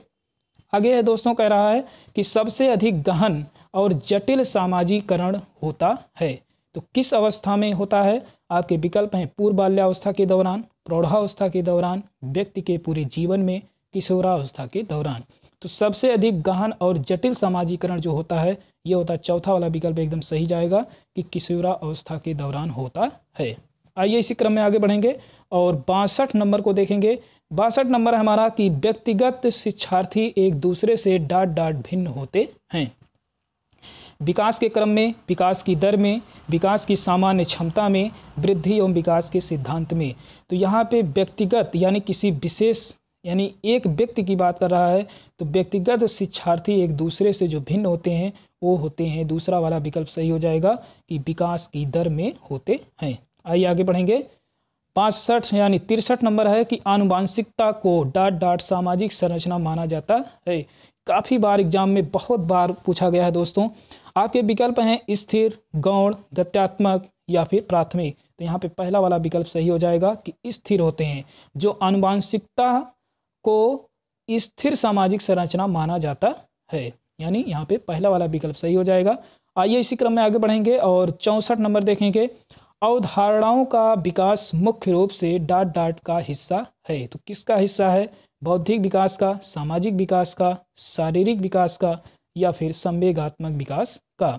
आगे दोस्तों कह रहा है कि सबसे अधिक गहन और जटिल सामाजिकरण होता है तो किस अवस्था में होता है आपके विकल्प हैं पूर्व बाल्यावस्था के दौरान प्रौढ़ावस्था के दौरान व्यक्ति के पूरे जीवन में किशोरावस्था के दौरान तो सबसे अधिक गहन और जटिल सामाजिकरण जो होता है ये होता है चौथा वाला विकल्प एकदम सही जाएगा कि किशोरावस्था के दौरान होता है आइए इसी क्रम में आगे बढ़ेंगे और बासठ नंबर को देखेंगे बासठ नंबर हमारा कि व्यक्तिगत शिक्षार्थी एक दूसरे से डाट डाट भिन्न होते हैं विकास के क्रम में विकास की दर में विकास की सामान्य क्षमता में वृद्धि एवं विकास के सिद्धांत में तो यहाँ पे व्यक्तिगत यानी किसी विशेष यानी एक व्यक्ति की बात कर रहा है तो व्यक्तिगत शिक्षार्थी एक दूसरे से जो भिन्न होते हैं वो होते हैं दूसरा वाला विकल्प सही हो जाएगा कि विकास की दर में होते हैं आइए आगे बढ़ेंगे पाँसठ यानी तिरसठ नंबर है कि आनुवांशिकता को डाट डाट सामाजिक संरचना माना जाता है काफ़ी बार एग्जाम में बहुत बार पूछा गया है दोस्तों आपके विकल्प हैं स्थिर गौण गत्यात्मक या फिर प्राथमिक तो यहाँ पे पहला वाला विकल्प सही हो जाएगा कि स्थिर होते हैं जो आनुवांशिकता को स्थिर सामाजिक संरचना माना जाता है यानी यहाँ पे पहला वाला विकल्प सही हो जाएगा आइए इसी क्रम में आगे बढ़ेंगे और चौंसठ नंबर देखेंगे अवधारणाओं का विकास मुख्य रूप से डाट डाट का हिस्सा है तो किसका हिस्सा है बौद्धिक विकास का सामाजिक विकास का शारीरिक विकास का या फिर संवेगात्मक विकास का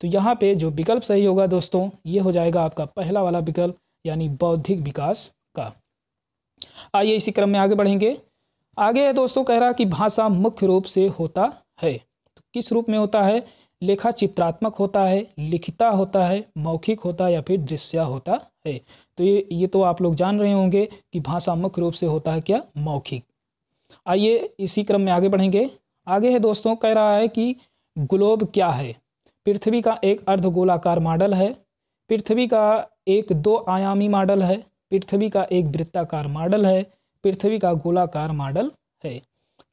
तो यहाँ पे जो विकल्प सही होगा दोस्तों ये हो जाएगा आपका पहला वाला विकल्प यानी बौद्धिक विकास का आइए इसी क्रम में आगे बढ़ेंगे आगे है दोस्तों कह रहा कि भाषा मुख्य रूप से होता है तो किस रूप में होता है लेखा चित्रात्मक होता है लिखिता होता है मौखिक होता है या फिर दृश्य होता है तो ये ये तो आप लोग जान रहे होंगे कि भाषा मुख्य रूप से होता है क्या मौखिक आइए इसी क्रम में आगे बढ़ेंगे आगे है दोस्तों कह रहा है कि ग्लोब क्या है पृथ्वी का एक अर्ध गोलाकार मॉडल है पृथ्वी का एक दो आयामी मॉडल है पृथ्वी का एक वृत्ताकार मॉडल है पृथ्वी का गोलाकार मॉडल है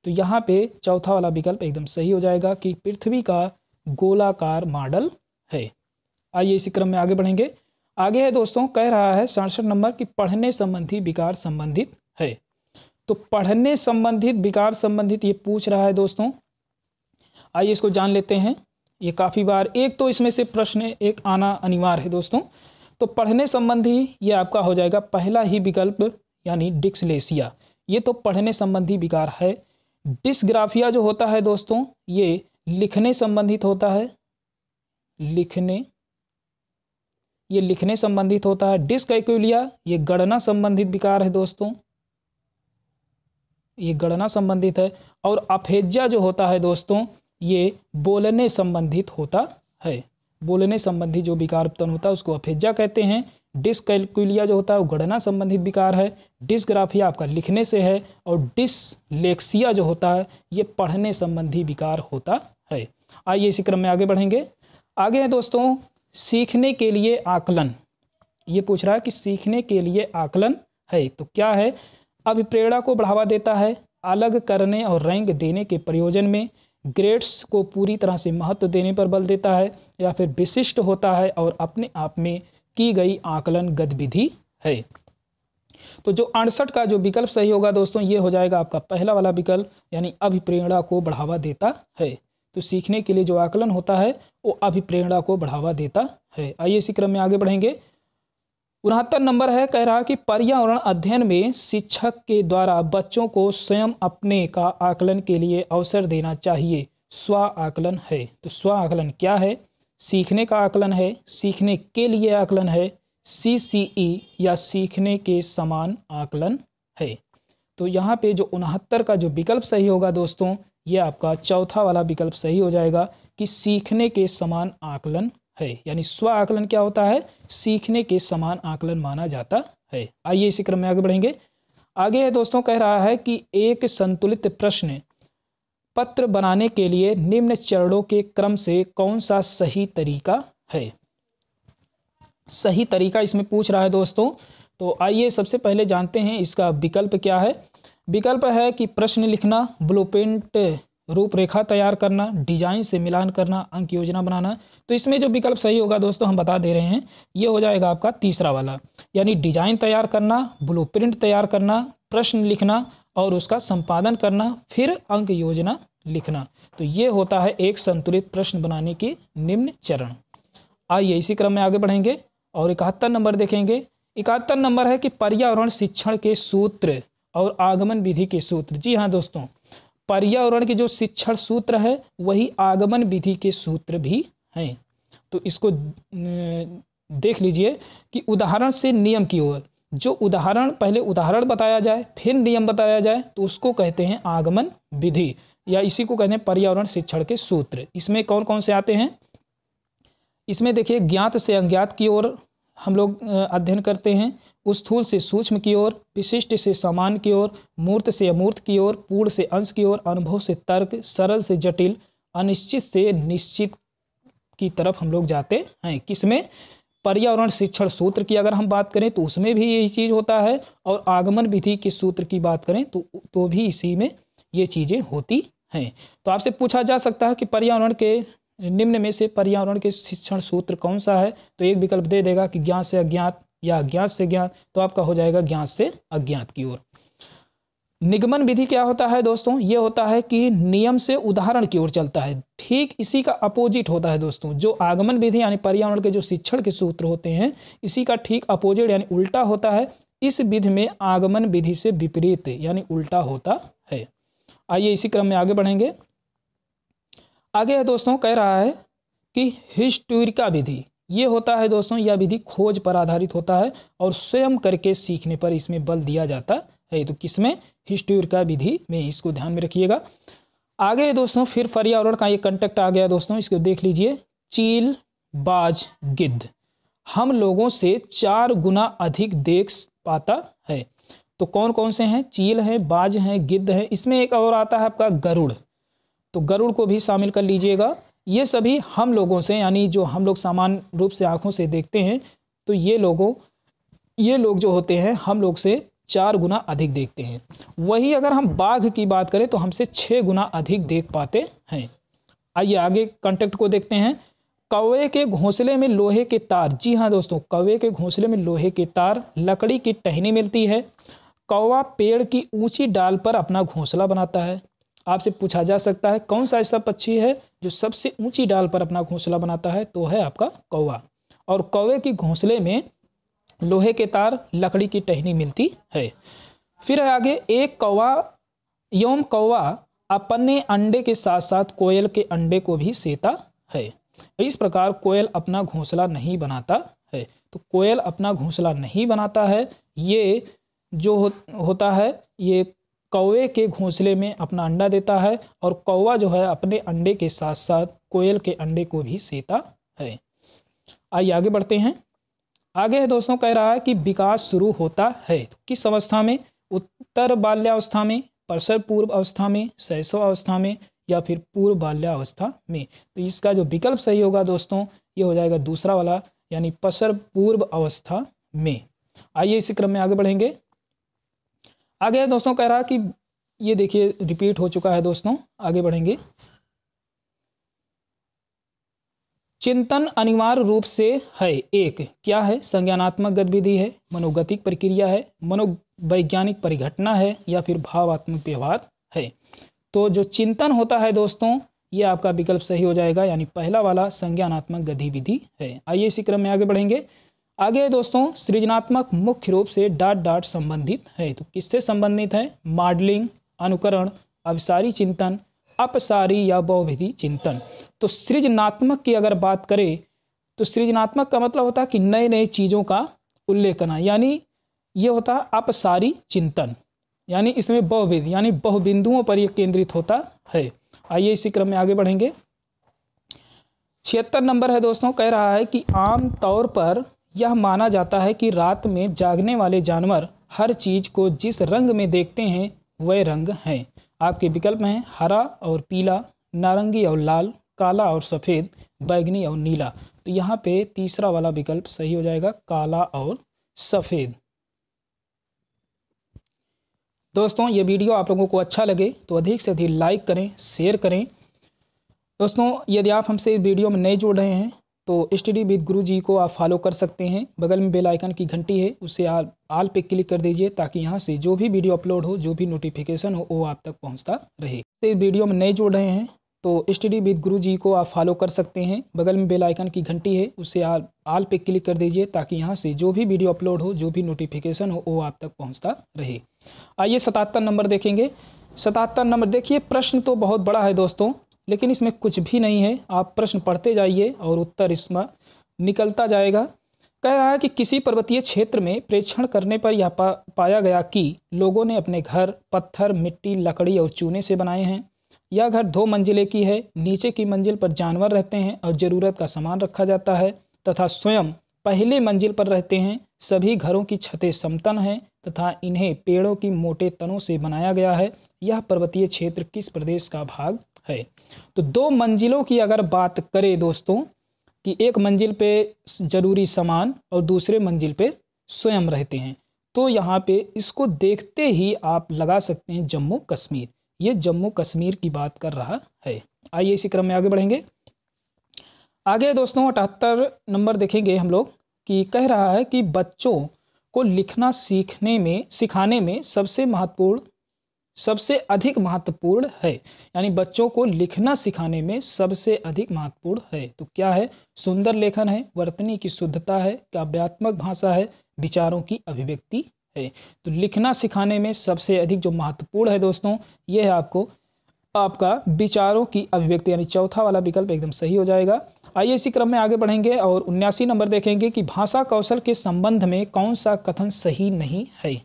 तो यहाँ पे चौथा वाला विकल्प एकदम सही हो जाएगा कि पृथ्वी का गोलाकार मॉडल है आइए इसी क्रम में आगे बढ़ेंगे आगे है दोस्तों कह रहा है सड़सठ नंबर कि पढ़ने संबंधी विकार संबंधित है तो पढ़ने संबंधित विकार संबंधित ये पूछ रहा है दोस्तों आइए इसको जान लेते हैं ये काफ़ी बार एक तो इसमें से प्रश्न एक आना अनिवार्य है दोस्तों तो पढ़ने संबंधी ये आपका हो जाएगा पहला ही विकल्प यानी डिक्सलेसिया ये तो पढ़ने संबंधी विकार है डिस्ग्राफिया जो होता है दोस्तों ये लिखने संबंधित होता है लिखने ये लिखने संबंधित होता है डिसकैक्यूलिया ये गणना संबंधित विकार है दोस्तों ये गणना संबंधित है और अफेजा जो होता है दोस्तों ये बोलने संबंधित होता है बोलने संबंधी जो विकार उत्पन्न होता है उसको अफेजा कहते हैं डिसकैलकुलिया जो होता है वो गणना संबंधित विकार है डिसग्राफिया आपका लिखने से है और डिसलेक्सिया जो होता है ये पढ़ने संबंधी विकार होता है आइए इसी क्रम में आगे बढ़ेंगे आगे हैं दोस्तों सीखने के लिए आकलन ये पूछ रहा है कि सीखने के लिए आकलन है तो क्या है अभिप्रेरणा को बढ़ावा देता है अलग करने और रैंक देने के प्रयोजन में ग्रेड्स को पूरी तरह से महत्व देने पर बल देता है या फिर विशिष्ट होता है और अपने आप में की गई आकलन गतिविधि है तो जो अड़सठ का जो विकल्प सही होगा दोस्तों ये हो जाएगा आपका पहला वाला विकल्प यानी अभिप्रेरणा को बढ़ावा देता है तो सीखने के लिए जो आकलन होता है वो अभिप्रेरणा को बढ़ावा देता है आइए इसी क्रम में आगे बढ़ेंगे उनहत्तर नंबर है कह रहा कि पर्यावरण अध्ययन में शिक्षक के द्वारा बच्चों को स्वयं अपने का आकलन के लिए अवसर देना चाहिए स्व आकलन है तो स्व आकलन क्या है सीखने का आकलन है सीखने के लिए आकलन है सी सी ई या सीखने के समान आकलन है तो यहाँ पे जो उनहत्तर का जो विकल्प सही होगा दोस्तों ये आपका चौथा वाला विकल्प सही हो जाएगा कि सीखने के समान आकलन है यानी स्व आकलन क्या होता है सीखने के समान आकलन माना जाता है आइए इसी क्रम में आगे बढ़ेंगे आगे है दोस्तों कह रहा है कि एक संतुलित प्रश्न पत्र बनाने के लिए निम्न चरणों के क्रम से कौन सा सही तरीका है सही तरीका इसमें पूछ रहा है दोस्तों तो आइए सबसे पहले जानते हैं इसका विकल्प क्या है विकल्प है कि प्रश्न लिखना ब्लूप्रिंट रूपरेखा तैयार करना डिजाइन से मिलान करना अंक योजना बनाना तो इसमें जो विकल्प सही होगा दोस्तों हम बता दे रहे हैं ये हो जाएगा आपका तीसरा वाला यानी डिजाइन तैयार करना प्रिंट तैयार करना प्रश्न लिखना और उसका संपादन करना फिर अंक योजना लिखना तो ये होता है एक संतुलित प्रश्न बनाने की निम्न चरण आइए इसी क्रम में आगे बढ़ेंगे और इकहत्तर नंबर देखेंगे इकहत्तर नंबर है कि पर्यावरण शिक्षण के सूत्र और आगमन विधि के सूत्र जी हाँ दोस्तों पर्यावरण के जो शिक्षण सूत्र है वही आगमन विधि के सूत्र भी हैं तो इसको देख लीजिए कि उदाहरण से नियम की ओर जो उदाहरण पहले उदाहरण बताया जाए फिर नियम बताया जाए तो उसको कहते हैं आगमन विधि या इसी को कहते हैं पर्यावरण शिक्षण के सूत्र इसमें कौन कौन से आते हैं इसमें देखिए ज्ञात से अज्ञात की ओर हम लोग अध्ययन करते हैं स्थूल से सूक्ष्म की ओर विशिष्ट से समान की ओर मूर्त से अमूर्त की ओर पूर्ण से अंश की ओर अनुभव से तर्क सरल से जटिल अनिश्चित से निश्चित की तरफ हम लोग जाते हैं किसमें पर्यावरण शिक्षण सूत्र की अगर हम बात करें तो उसमें भी यही चीज़ होता है और आगमन विधि के सूत्र की बात करें तो तो भी इसी में ये चीज़ें होती हैं तो आपसे पूछा जा सकता है कि पर्यावरण के निम्न में से पर्यावरण के शिक्षण सूत्र कौन सा है तो एक विकल्प दे देगा कि ज्ञान से अज्ञात या अज्ञात से ज्ञात तो आपका हो जाएगा ज्ञात से अज्ञात की ओर निगमन विधि क्या होता है दोस्तों ये होता है कि नियम से उदाहरण की ओर चलता है ठीक इसी का अपोजिट होता है दोस्तों जो आगमन विधि यानी पर्यावरण के जो शिक्षण के सूत्र होते हैं इसी का ठीक अपोजिट यानी उल्टा होता है इस विधि में आगमन विधि से विपरीत यानी उल्टा होता है आइए इसी क्रम में आगे बढ़ेंगे आगे है दोस्तों कह रहा है कि हिस्टोरिका विधि ये होता है दोस्तों यह विधि खोज पर आधारित होता है और स्वयं करके सीखने पर इसमें बल दिया जाता है तो किसमें का विधि में इसको ध्यान में रखिएगा आगे दोस्तों फिर पर्यावरण का ये कंटेक्ट आ गया दोस्तों इसको देख लीजिए चील बाज गिद्ध हम लोगों से चार गुना अधिक देख पाता है तो कौन कौन से हैं चील हैं बाज हैं गिद्ध हैं इसमें एक और आता है आपका गरुड़ तो गरुड़ को भी शामिल कर लीजिएगा ये सभी हम लोगों से यानी जो हम लोग सामान्य रूप से आँखों से देखते हैं तो ये लोगों ये लोग जो होते हैं हम लोग से चार गुना अधिक देखते हैं वही अगर हम बाघ की बात करें तो हमसे छः गुना अधिक देख पाते हैं आइए आगे कंटेक्ट को देखते हैं कौवे के घोंसले में लोहे के तार जी हाँ दोस्तों कौवे के घोंसले में लोहे के तार लकड़ी की टहनी मिलती है कौवा पेड़ की ऊंची डाल पर अपना घोंसला बनाता है आपसे पूछा जा सकता है कौन सा ऐसा पक्षी है जो सबसे ऊंची डाल पर अपना घोंसला बनाता है तो है आपका कौवा और कौवे के घोंसले में लोहे के तार लकड़ी की टहनी मिलती है फिर आगे एक कौवा यौम कौवा अपने अंडे के साथ साथ कोयल के अंडे को भी सेता है इस प्रकार कोयल अपना घोंसला नहीं बनाता है तो कोयल अपना घोंसला नहीं बनाता है ये जो हो, होता है ये कौवे के घोंसले में अपना अंडा देता है और कौवा जो है अपने अंडे के साथ साथ कोयल के अंडे को भी सेता है आइए आगे बढ़ते हैं आगे है दोस्तों कह रहा है कि विकास शुरू होता है तो किस अवस्था में उत्तर बाल्यावस्था में परसर पूर्व अवस्था में सैसो अवस्था में या फिर पूर्व बाल्यावस्था में तो इसका जो विकल्प सही होगा दोस्तों ये हो जाएगा दूसरा वाला यानी पसर पूर्व अवस्था में आइए इसी क्रम में आगे बढ़ेंगे आगे दोस्तों कह रहा कि ये देखिए रिपीट हो चुका है दोस्तों आगे बढ़ेंगे चिंतन अनिवार्य रूप से है एक क्या है संज्ञानात्मक गतिविधि है मनोगतिक प्रक्रिया है मनोवैज्ञानिक परिघटना है या फिर भावात्मक व्यवहार है तो जो चिंतन होता है दोस्तों ये आपका विकल्प सही हो जाएगा यानी पहला वाला संज्ञानात्मक गतिविधि है आइए इसी क्रम में आगे बढ़ेंगे आगे दोस्तों सृजनात्मक मुख्य रूप से डाट डाट संबंधित है तो किससे संबंधित है मॉडलिंग अनुकरण अभिसारी चिंतन अपसारी या बहुविधि चिंतन तो सृजनात्मक की अगर बात करें तो सृजनात्मक का मतलब होता है कि नए नए चीज़ों का उल्लेख करना यानी ये होता है अपसारी चिंतन यानी इसमें बहुविध यानी बहुबिंदुओं पर यह केंद्रित होता है आइए इसी क्रम में आगे बढ़ेंगे छिहत्तर नंबर है दोस्तों कह रहा है कि आम तौर पर यह माना जाता है कि रात में जागने वाले जानवर हर चीज़ को जिस रंग में देखते हैं वह रंग हैं आपके विकल्प हैं हरा और पीला नारंगी और लाल काला और सफ़ेद बैगनी और नीला तो यहाँ पे तीसरा वाला विकल्प सही हो जाएगा काला और सफ़ेद दोस्तों ये वीडियो आप लोगों को अच्छा लगे तो अधिक से अधिक लाइक करें शेयर करें दोस्तों यदि आप हमसे इस वीडियो में नए जुड़ रहे हैं तो स्टडी विद गुरु जी को आप फॉलो कर सकते हैं बगल में बेल आइकन की घंटी है उसे आप आल पे क्लिक कर दीजिए ताकि यहाँ से जो भी वीडियो अपलोड हो जो भी नोटिफिकेशन हो वो आप तक पहुँचता रहे तो इस वीडियो में नए जुड़ रहे हैं तो स्टडी विद गुरु जी को आप फॉलो कर सकते हैं बगल में बेल आइकन की घंटी है उसे आप आल पे क्लिक कर दीजिए ताकि यहाँ से जो भी वीडियो अपलोड हो जो भी नोटिफिकेशन हो वो आप तक पहुँचता रहे आइए सतहत्तर नंबर देखेंगे सतहत्तर नंबर देखिए प्रश्न तो बहुत बड़ा है दोस्तों लेकिन इसमें कुछ भी नहीं है आप प्रश्न पढ़ते जाइए और उत्तर इसमें निकलता जाएगा कह रहा है कि किसी पर्वतीय क्षेत्र में प्रेक्षण करने पर यह पा, पाया गया कि लोगों ने अपने घर पत्थर मिट्टी लकड़ी और चूने से बनाए हैं यह घर दो मंजिले की है नीचे की मंजिल पर जानवर रहते हैं और ज़रूरत का सामान रखा जाता है तथा स्वयं पहले मंजिल पर रहते हैं सभी घरों की छतें समतन हैं तथा इन्हें पेड़ों की मोटे तनों से बनाया गया है यह पर्वतीय क्षेत्र किस प्रदेश का भाग है तो दो मंजिलों की अगर बात करें दोस्तों कि एक मंजिल पे ज़रूरी सामान और दूसरे मंजिल पे स्वयं रहते हैं तो यहाँ पे इसको देखते ही आप लगा सकते हैं जम्मू कश्मीर ये जम्मू कश्मीर की बात कर रहा है आइए इसी क्रम में आगे बढ़ेंगे आगे दोस्तों अठहत्तर नंबर देखेंगे हम लोग कि कह रहा है कि बच्चों को लिखना सीखने में सिखाने में सबसे महत्वपूर्ण सबसे अधिक महत्वपूर्ण है यानी बच्चों को लिखना सिखाने में सबसे अधिक महत्वपूर्ण है तो क्या है सुंदर लेखन है वर्तनी की शुद्धता है काव्यात्मक भाषा है विचारों की अभिव्यक्ति है तो लिखना सिखाने में सबसे अधिक जो महत्वपूर्ण है दोस्तों यह है आपको आपका विचारों की अभिव्यक्ति यानी चौथा वाला विकल्प एकदम सही हो जाएगा आइए इसी क्रम में आगे बढ़ेंगे और उन्यासी नंबर देखेंगे कि भाषा कौशल के संबंध में कौन सा कथन सही नहीं है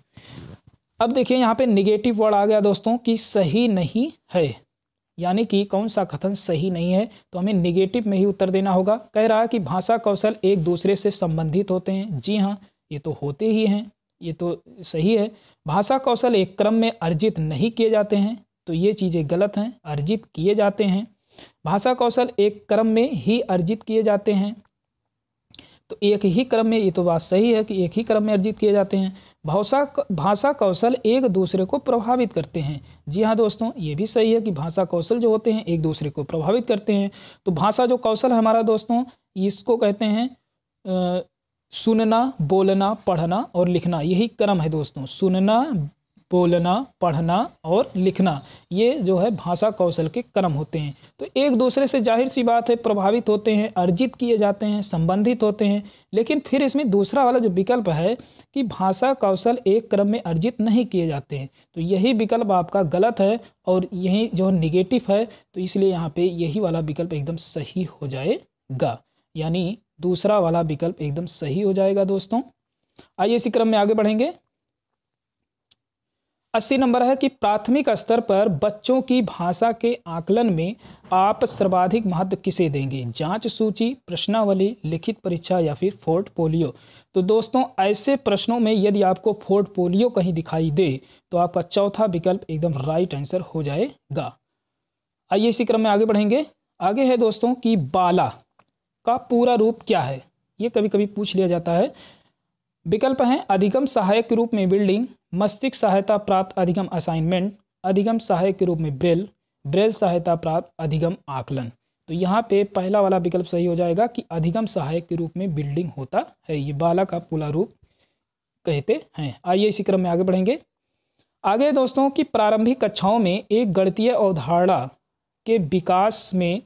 अब देखिए यहाँ पे निगेटिव वर्ड आ गया दोस्तों कि सही नहीं है यानी कि कौन सा कथन सही नहीं है तो हमें निगेटिव में ही उत्तर देना होगा कह रहा है कि भाषा कौशल एक दूसरे से संबंधित होते हैं जी हाँ ये तो होते ही हैं ये तो सही है भाषा कौशल एक क्रम में अर्जित नहीं किए जाते हैं तो ये चीज़ें गलत हैं अर्जित किए जाते हैं भाषा कौशल एक क्रम में ही अर्जित किए जाते हैं तो एक ही क्रम में ये तो बात सही है कि एक ही क्रम में अर्जित किए जाते हैं भाषा भाषा कौशल एक दूसरे को प्रभावित करते हैं जी हाँ दोस्तों ये भी सही है कि भाषा कौशल जो होते हैं एक दूसरे को प्रभावित करते हैं तो भाषा जो कौशल है हमारा दोस्तों इसको कहते हैं सुनना बोलना पढ़ना और लिखना यही क्रम है दोस्तों सुनना बोलना पढ़ना और लिखना ये जो है भाषा कौशल के क्रम होते हैं तो एक दूसरे से जाहिर सी बात है प्रभावित होते हैं अर्जित किए जाते हैं संबंधित होते हैं लेकिन फिर इसमें दूसरा वाला जो विकल्प है कि भाषा कौशल एक क्रम में अर्जित नहीं किए जाते हैं तो यही विकल्प आपका गलत है और यही जो निगेटिव है तो इसलिए यहाँ पर यही वाला विकल्प एकदम सही हो जाएगा यानी दूसरा वाला विकल्प एकदम सही हो जाएगा दोस्तों आइए इसी क्रम में आगे बढ़ेंगे अस्सी नंबर है कि प्राथमिक स्तर पर बच्चों की भाषा के आकलन में आप सर्वाधिक महत्व किसे देंगे जांच सूची प्रश्नावली लिखित परीक्षा या फिर फोर्ट पोलियो तो दोस्तों ऐसे प्रश्नों में यदि आपको फोर्ट पोलियो कहीं दिखाई दे तो आपका चौथा विकल्प एकदम राइट आंसर हो जाएगा आइए इसी क्रम में आगे बढ़ेंगे आगे है दोस्तों कि बाला का पूरा रूप क्या है ये कभी कभी पूछ लिया जाता है विकल्प हैं अधिगम सहायक के रूप में बिल्डिंग मस्तिष्क सहायता प्राप्त अधिगम असाइनमेंट अधिगम सहायक के रूप में ब्रेल ब्रेल सहायता प्राप्त अधिगम आकलन तो यहाँ पे पहला वाला विकल्प सही हो जाएगा कि अधिगम सहायक के रूप में बिल्डिंग होता है ये बाला का पूरा रूप कहते हैं आइए इसी क्रम में आगे बढ़ेंगे आगे दोस्तों की प्रारंभिक कक्षाओं में एक गणतीय अवधारणा के विकास में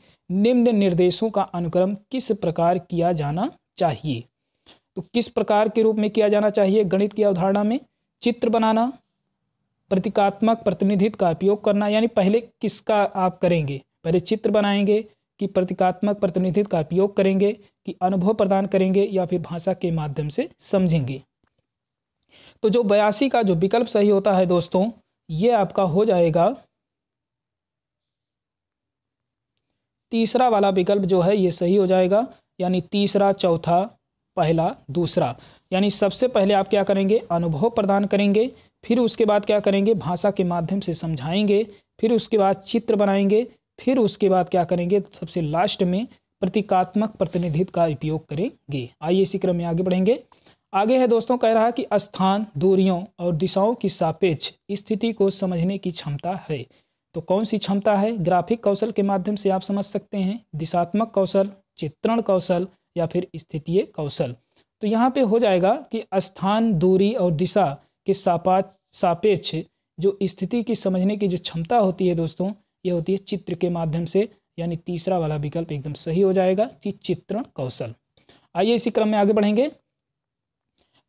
निम्न निर्देशों का अनुक्रम किस प्रकार किया जाना चाहिए तो किस प्रकार के रूप में किया जाना चाहिए गणित की अवधारणा में चित्र बनाना प्रतीकात्मक प्रतिनिधित्व का उपयोग करना यानी पहले किसका आप करेंगे पहले चित्र बनाएंगे कि प्रतीकात्मक प्रतिनिधित्व का उपयोग करेंगे कि अनुभव प्रदान करेंगे या फिर भाषा के माध्यम से समझेंगे तो जो बयासी का जो विकल्प सही होता है दोस्तों ये आपका हो जाएगा तीसरा वाला विकल्प जो है ये सही हो जाएगा यानी तीसरा चौथा पहला दूसरा यानी सबसे पहले आप क्या करेंगे अनुभव प्रदान करेंगे फिर उसके बाद क्या करेंगे भाषा के माध्यम से समझाएंगे फिर उसके बाद चित्र बनाएंगे फिर उसके बाद क्या करेंगे सबसे लास्ट में प्रतीकात्मक प्रतिनिधित्व का उपयोग करेंगे आइए इसी क्रम में आगे बढ़ेंगे आगे है दोस्तों कह रहा है कि स्थान दूरियों और दिशाओं की सापेक्ष स्थिति को समझने की क्षमता है तो कौन सी क्षमता है ग्राफिक कौशल के माध्यम से आप समझ सकते हैं दिशात्मक कौशल चित्रण कौशल या फिर स्थितीय कौशल तो यहाँ पे हो जाएगा कि स्थान दूरी और दिशा के सापा सापेक्ष जो स्थिति की समझने की जो क्षमता होती है दोस्तों ये होती है चित्र के माध्यम से यानी तीसरा वाला विकल्प एकदम सही हो जाएगा कि चित्रण कौशल आइए इसी क्रम में आगे बढ़ेंगे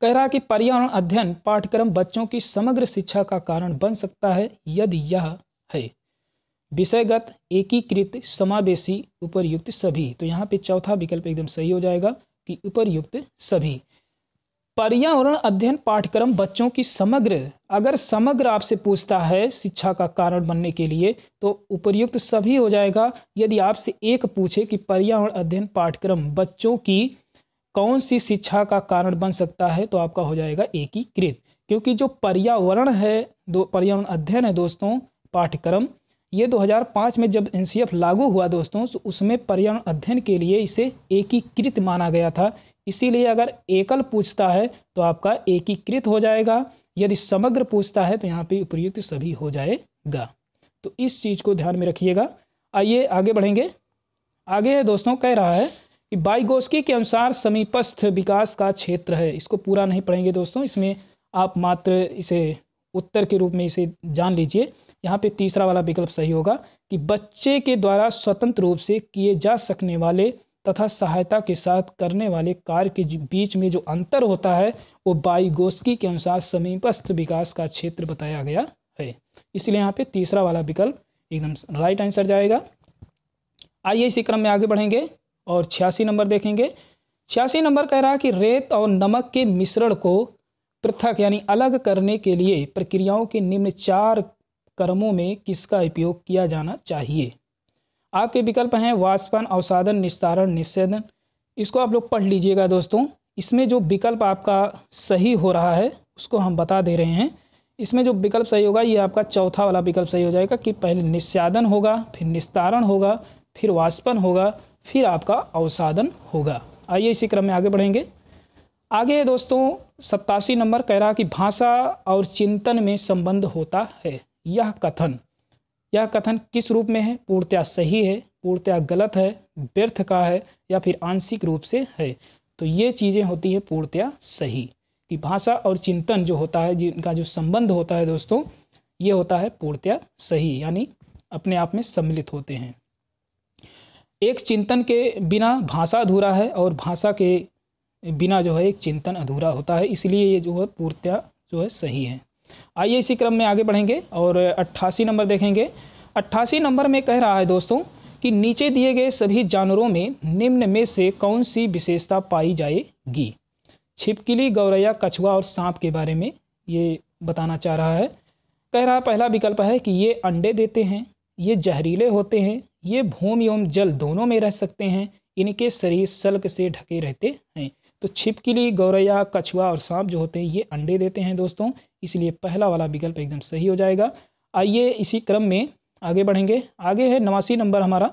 कह रहा कि पर्यावरण अध्ययन पाठ्यक्रम बच्चों की समग्र शिक्षा का कारण बन सकता है यदि यह है विषयगत एकीकृत समावेशी उपरयुक्त सभी तो यहाँ पे चौथा विकल्प एकदम सही हो जाएगा कि उपरयुक्त सभी पर्यावरण अध्ययन पाठ्यक्रम बच्चों की समग्र अगर समग्र आपसे पूछता है शिक्षा का कारण बनने के लिए तो उपयुक्त सभी हो जाएगा यदि आपसे एक पूछे कि पर्यावरण अध्ययन पाठ्यक्रम बच्चों की कौन सी शिक्षा का कारण बन सकता है तो आपका हो जाएगा एकीकृत क्योंकि जो पर्यावरण है दो पर्यावरण अध्ययन है दोस्तों पाठ्यक्रम ये 2005 में जब एन लागू हुआ दोस्तों तो उसमें पर्यावरण अध्ययन के लिए इसे एकीकृत माना गया था इसीलिए अगर एकल पूछता है तो आपका एकीकृत हो जाएगा यदि समग्र पूछता है तो यहाँ पे उपयुक्त सभी हो जाएगा तो इस चीज़ को ध्यान में रखिएगा आइए आगे बढ़ेंगे आगे है दोस्तों कह रहा है कि बाइगोस्की के अनुसार समीपस्थ विकास का क्षेत्र है इसको पूरा नहीं पढ़ेंगे दोस्तों इसमें आप मात्र इसे उत्तर के रूप में इसे जान लीजिए यहाँ पे तीसरा वाला विकल्प सही होगा कि बच्चे के द्वारा स्वतंत्र रूप से किए जा सकने वाले तथा सहायता के साथ करने वाले कार्य के बीच में जो अंतर होता है वो बाइगोस्की के अनुसार समीपस्थ विकास का क्षेत्र बताया गया है इसलिए यहाँ पे तीसरा वाला विकल्प एकदम राइट आंसर जाएगा आइए इसी क्रम में आगे बढ़ेंगे और छियासी नंबर देखेंगे छियासी नंबर कह रहा है कि रेत और नमक के मिश्रण को पृथक यानी अलग करने के लिए प्रक्रियाओं के निम्न चार कर्मों में किसका उपयोग किया जाना चाहिए आपके विकल्प हैं वाष्पन अवसाधन निस्तारण निषेधन इसको आप लोग पढ़ लीजिएगा दोस्तों इसमें जो विकल्प आपका सही हो रहा है उसको हम बता दे रहे हैं इसमें जो विकल्प सही होगा ये आपका चौथा वाला विकल्प सही हो जाएगा कि पहले निस्यादन होगा फिर निस्तारण होगा फिर वाष्पन होगा फिर आपका अवसाधन होगा आइए इसी क्रम में आगे बढ़ेंगे आगे दोस्तों सत्तासी नंबर कह रहा कि भाषा और चिंतन में संबंध होता है यह कथन यह कथन किस रूप में है पूर्णतया सही है पूर्णतया गलत है व्यर्थ का है या फिर आंशिक रूप से है तो ये चीज़ें होती है पूर्णतया सही कि भाषा और चिंतन जो होता है जिनका जो संबंध होता है दोस्तों ये होता है पूर्णतया सही यानी अपने आप में सम्मिलित होते हैं एक चिंतन के बिना भाषा अधूरा है और भाषा के बिना जो है एक चिंतन अधूरा होता है इसलिए ये जो है पूर्णतया जो है सही है आइए इसी क्रम में आगे बढ़ेंगे और अट्ठासी नंबर देखेंगे अट्ठासी नंबर में कह रहा है दोस्तों कि नीचे दिए गए सभी जानवरों में निम्न में से कौन सी विशेषता पाई जाएगी छिपकली गौरैया कछुआ और सांप के बारे में ये बताना चाह रहा है कह रहा पहला विकल्प है कि ये अंडे देते हैं ये जहरीले होते हैं ये भूमि एवं जल दोनों में रह सकते हैं इनके शरीर सल्क से ढके रहते हैं तो छिपकली गौरैया कछुआ और सांप जो होते हैं ये अंडे देते हैं दोस्तों इसलिए पहला वाला विकल्प एकदम सही हो जाएगा आइए इसी क्रम में आगे बढ़ेंगे आगे है नवासी नंबर हमारा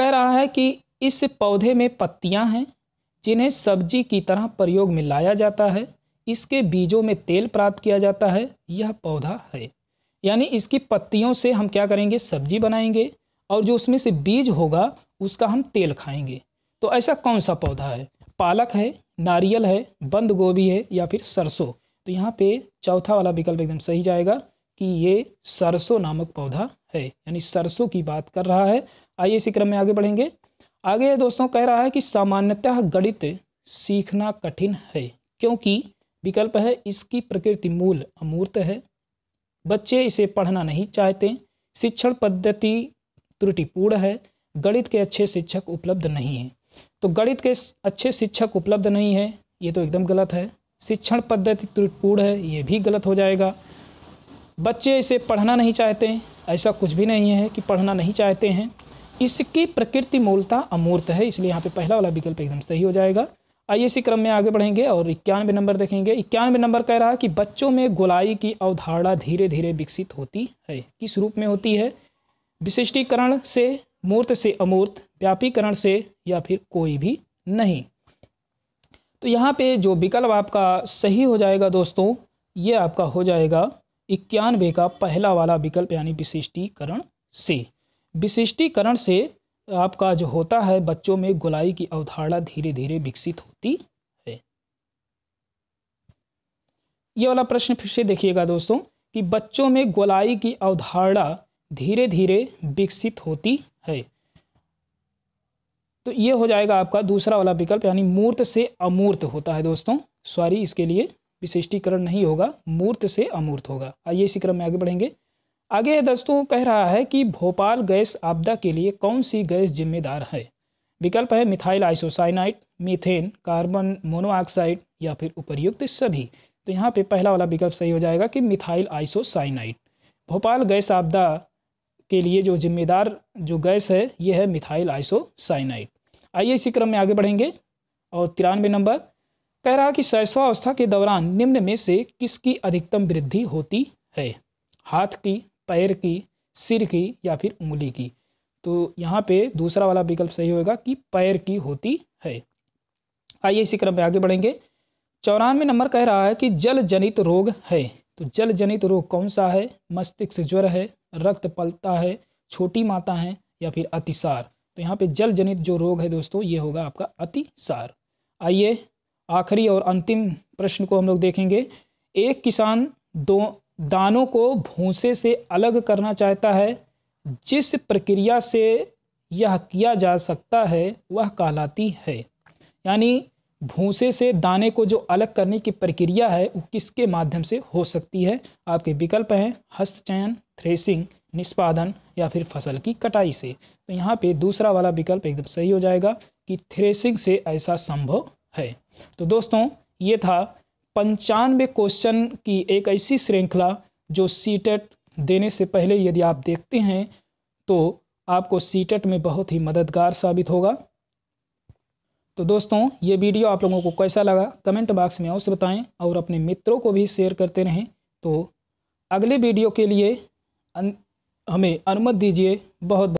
कह रहा है कि इस पौधे में पत्तियां हैं जिन्हें सब्जी की तरह प्रयोग में लाया जाता है इसके बीजों में तेल प्राप्त किया जाता है यह पौधा है यानी इसकी पत्तियों से हम क्या करेंगे सब्जी बनाएंगे और जो उसमें से बीज होगा उसका हम तेल खाएंगे तो ऐसा कौन सा पौधा है पालक है नारियल है बंद गोभी है या फिर सरसों तो यहाँ पे चौथा वाला विकल्प एकदम सही जाएगा कि ये सरसों नामक पौधा है यानी सरसों की बात कर रहा है आइए इसी क्रम में आगे बढ़ेंगे आगे दोस्तों कह रहा है कि सामान्यतः गणित सीखना कठिन है क्योंकि विकल्प है इसकी प्रकृति मूल अमूर्त है बच्चे इसे पढ़ना नहीं चाहते शिक्षण पद्धति त्रुटिपूर्ण है गणित के अच्छे शिक्षक उपलब्ध नहीं है तो गणित के अच्छे शिक्षक उपलब्ध नहीं है ये तो एकदम गलत है शिक्षण पद्धति त्रुटपूर्ण है ये भी गलत हो जाएगा बच्चे इसे पढ़ना नहीं चाहते ऐसा कुछ भी नहीं है कि पढ़ना नहीं चाहते हैं इसकी प्रकृति मूलता अमूर्त है इसलिए यहाँ पे पहला वाला विकल्प एकदम सही हो जाएगा आइए इसी क्रम में आगे बढ़ेंगे और इक्यानवे नंबर देखेंगे इक्यानवे नंबर कह रहा है कि बच्चों में गोलाई की अवधारणा धीरे धीरे विकसित होती है किस रूप में होती है विशिष्टीकरण से मूर्त से अमूर्त व्यापीकरण से या फिर कोई भी नहीं तो यहाँ पे जो विकल्प आपका सही हो जाएगा दोस्तों ये आपका हो जाएगा इक्यानवे का पहला वाला विकल्प यानी विशिष्टीकरण से विशिष्टीकरण से आपका जो होता है बच्चों में गोलाई की अवधारणा धीरे धीरे विकसित होती है ये वाला प्रश्न फिर से देखिएगा दोस्तों कि बच्चों में गोलाई की अवधारणा धीरे धीरे विकसित होती है तो ये हो जाएगा आपका दूसरा वाला विकल्प यानी मूर्त से अमूर्त होता है दोस्तों सॉरी इसके लिए विशिष्टीकरण नहीं होगा मूर्त से अमूर्त होगा आइए इसी क्रम में आगे बढ़ेंगे आगे दोस्तों कह रहा है कि भोपाल गैस आपदा के लिए कौन सी गैस जिम्मेदार है विकल्प है methyl isocyanate methane carbon monoxide या फिर उपर्युक्त सभी तो यहाँ पे पहला वाला विकल्प सही हो जाएगा कि मिथाइल आइसोसाइनाइट भोपाल गैस आपदा के लिए जो जिम्मेदार जो गैस है ये है मिथाइल आइसोसाइनाइट आइए इसी क्रम में आगे बढ़ेंगे और तिरानवे नंबर कह रहा कि शैशवावस्था के दौरान निम्न में से किसकी अधिकतम वृद्धि होती है हाथ की पैर की सिर की या फिर उंगली की तो यहाँ पे दूसरा वाला विकल्प सही होगा कि पैर की होती है आइए इसी क्रम में आगे बढ़ेंगे चौरानवे नंबर कह रहा है कि जल जनित रोग है तो जल जनित रोग कौन सा है मस्तिष्क ज्वर है रक्त पलता है छोटी माता है या फिर अतिसार तो यहाँ पे जल जनित जो रोग है दोस्तों ये होगा आपका अतिसार आइए आखिरी और अंतिम प्रश्न को हम लोग देखेंगे एक किसान दो दानों को भूसे से अलग करना चाहता है जिस प्रक्रिया से यह किया जा सकता है वह कहलाती है यानी भूसे से दाने को जो अलग करने की प्रक्रिया है वो किसके माध्यम से हो सकती है आपके विकल्प हैं हस्त चयन थ्रेसिंग निष्पादन या फिर फसल की कटाई से तो यहाँ पे दूसरा वाला विकल्प एकदम सही हो जाएगा कि थ्रेसिंग से ऐसा संभव है तो दोस्तों ये था पंचानवे क्वेश्चन की एक ऐसी श्रृंखला जो सीटेट e देने से पहले यदि आप देखते हैं तो आपको सीटेट e में बहुत ही मददगार साबित होगा तो दोस्तों ये वीडियो आप लोगों को कैसा लगा कमेंट बॉक्स में अवश्य बताएं और अपने मित्रों को भी शेयर करते रहें तो अगले वीडियो के लिए हमें अनुमति दीजिए बहुत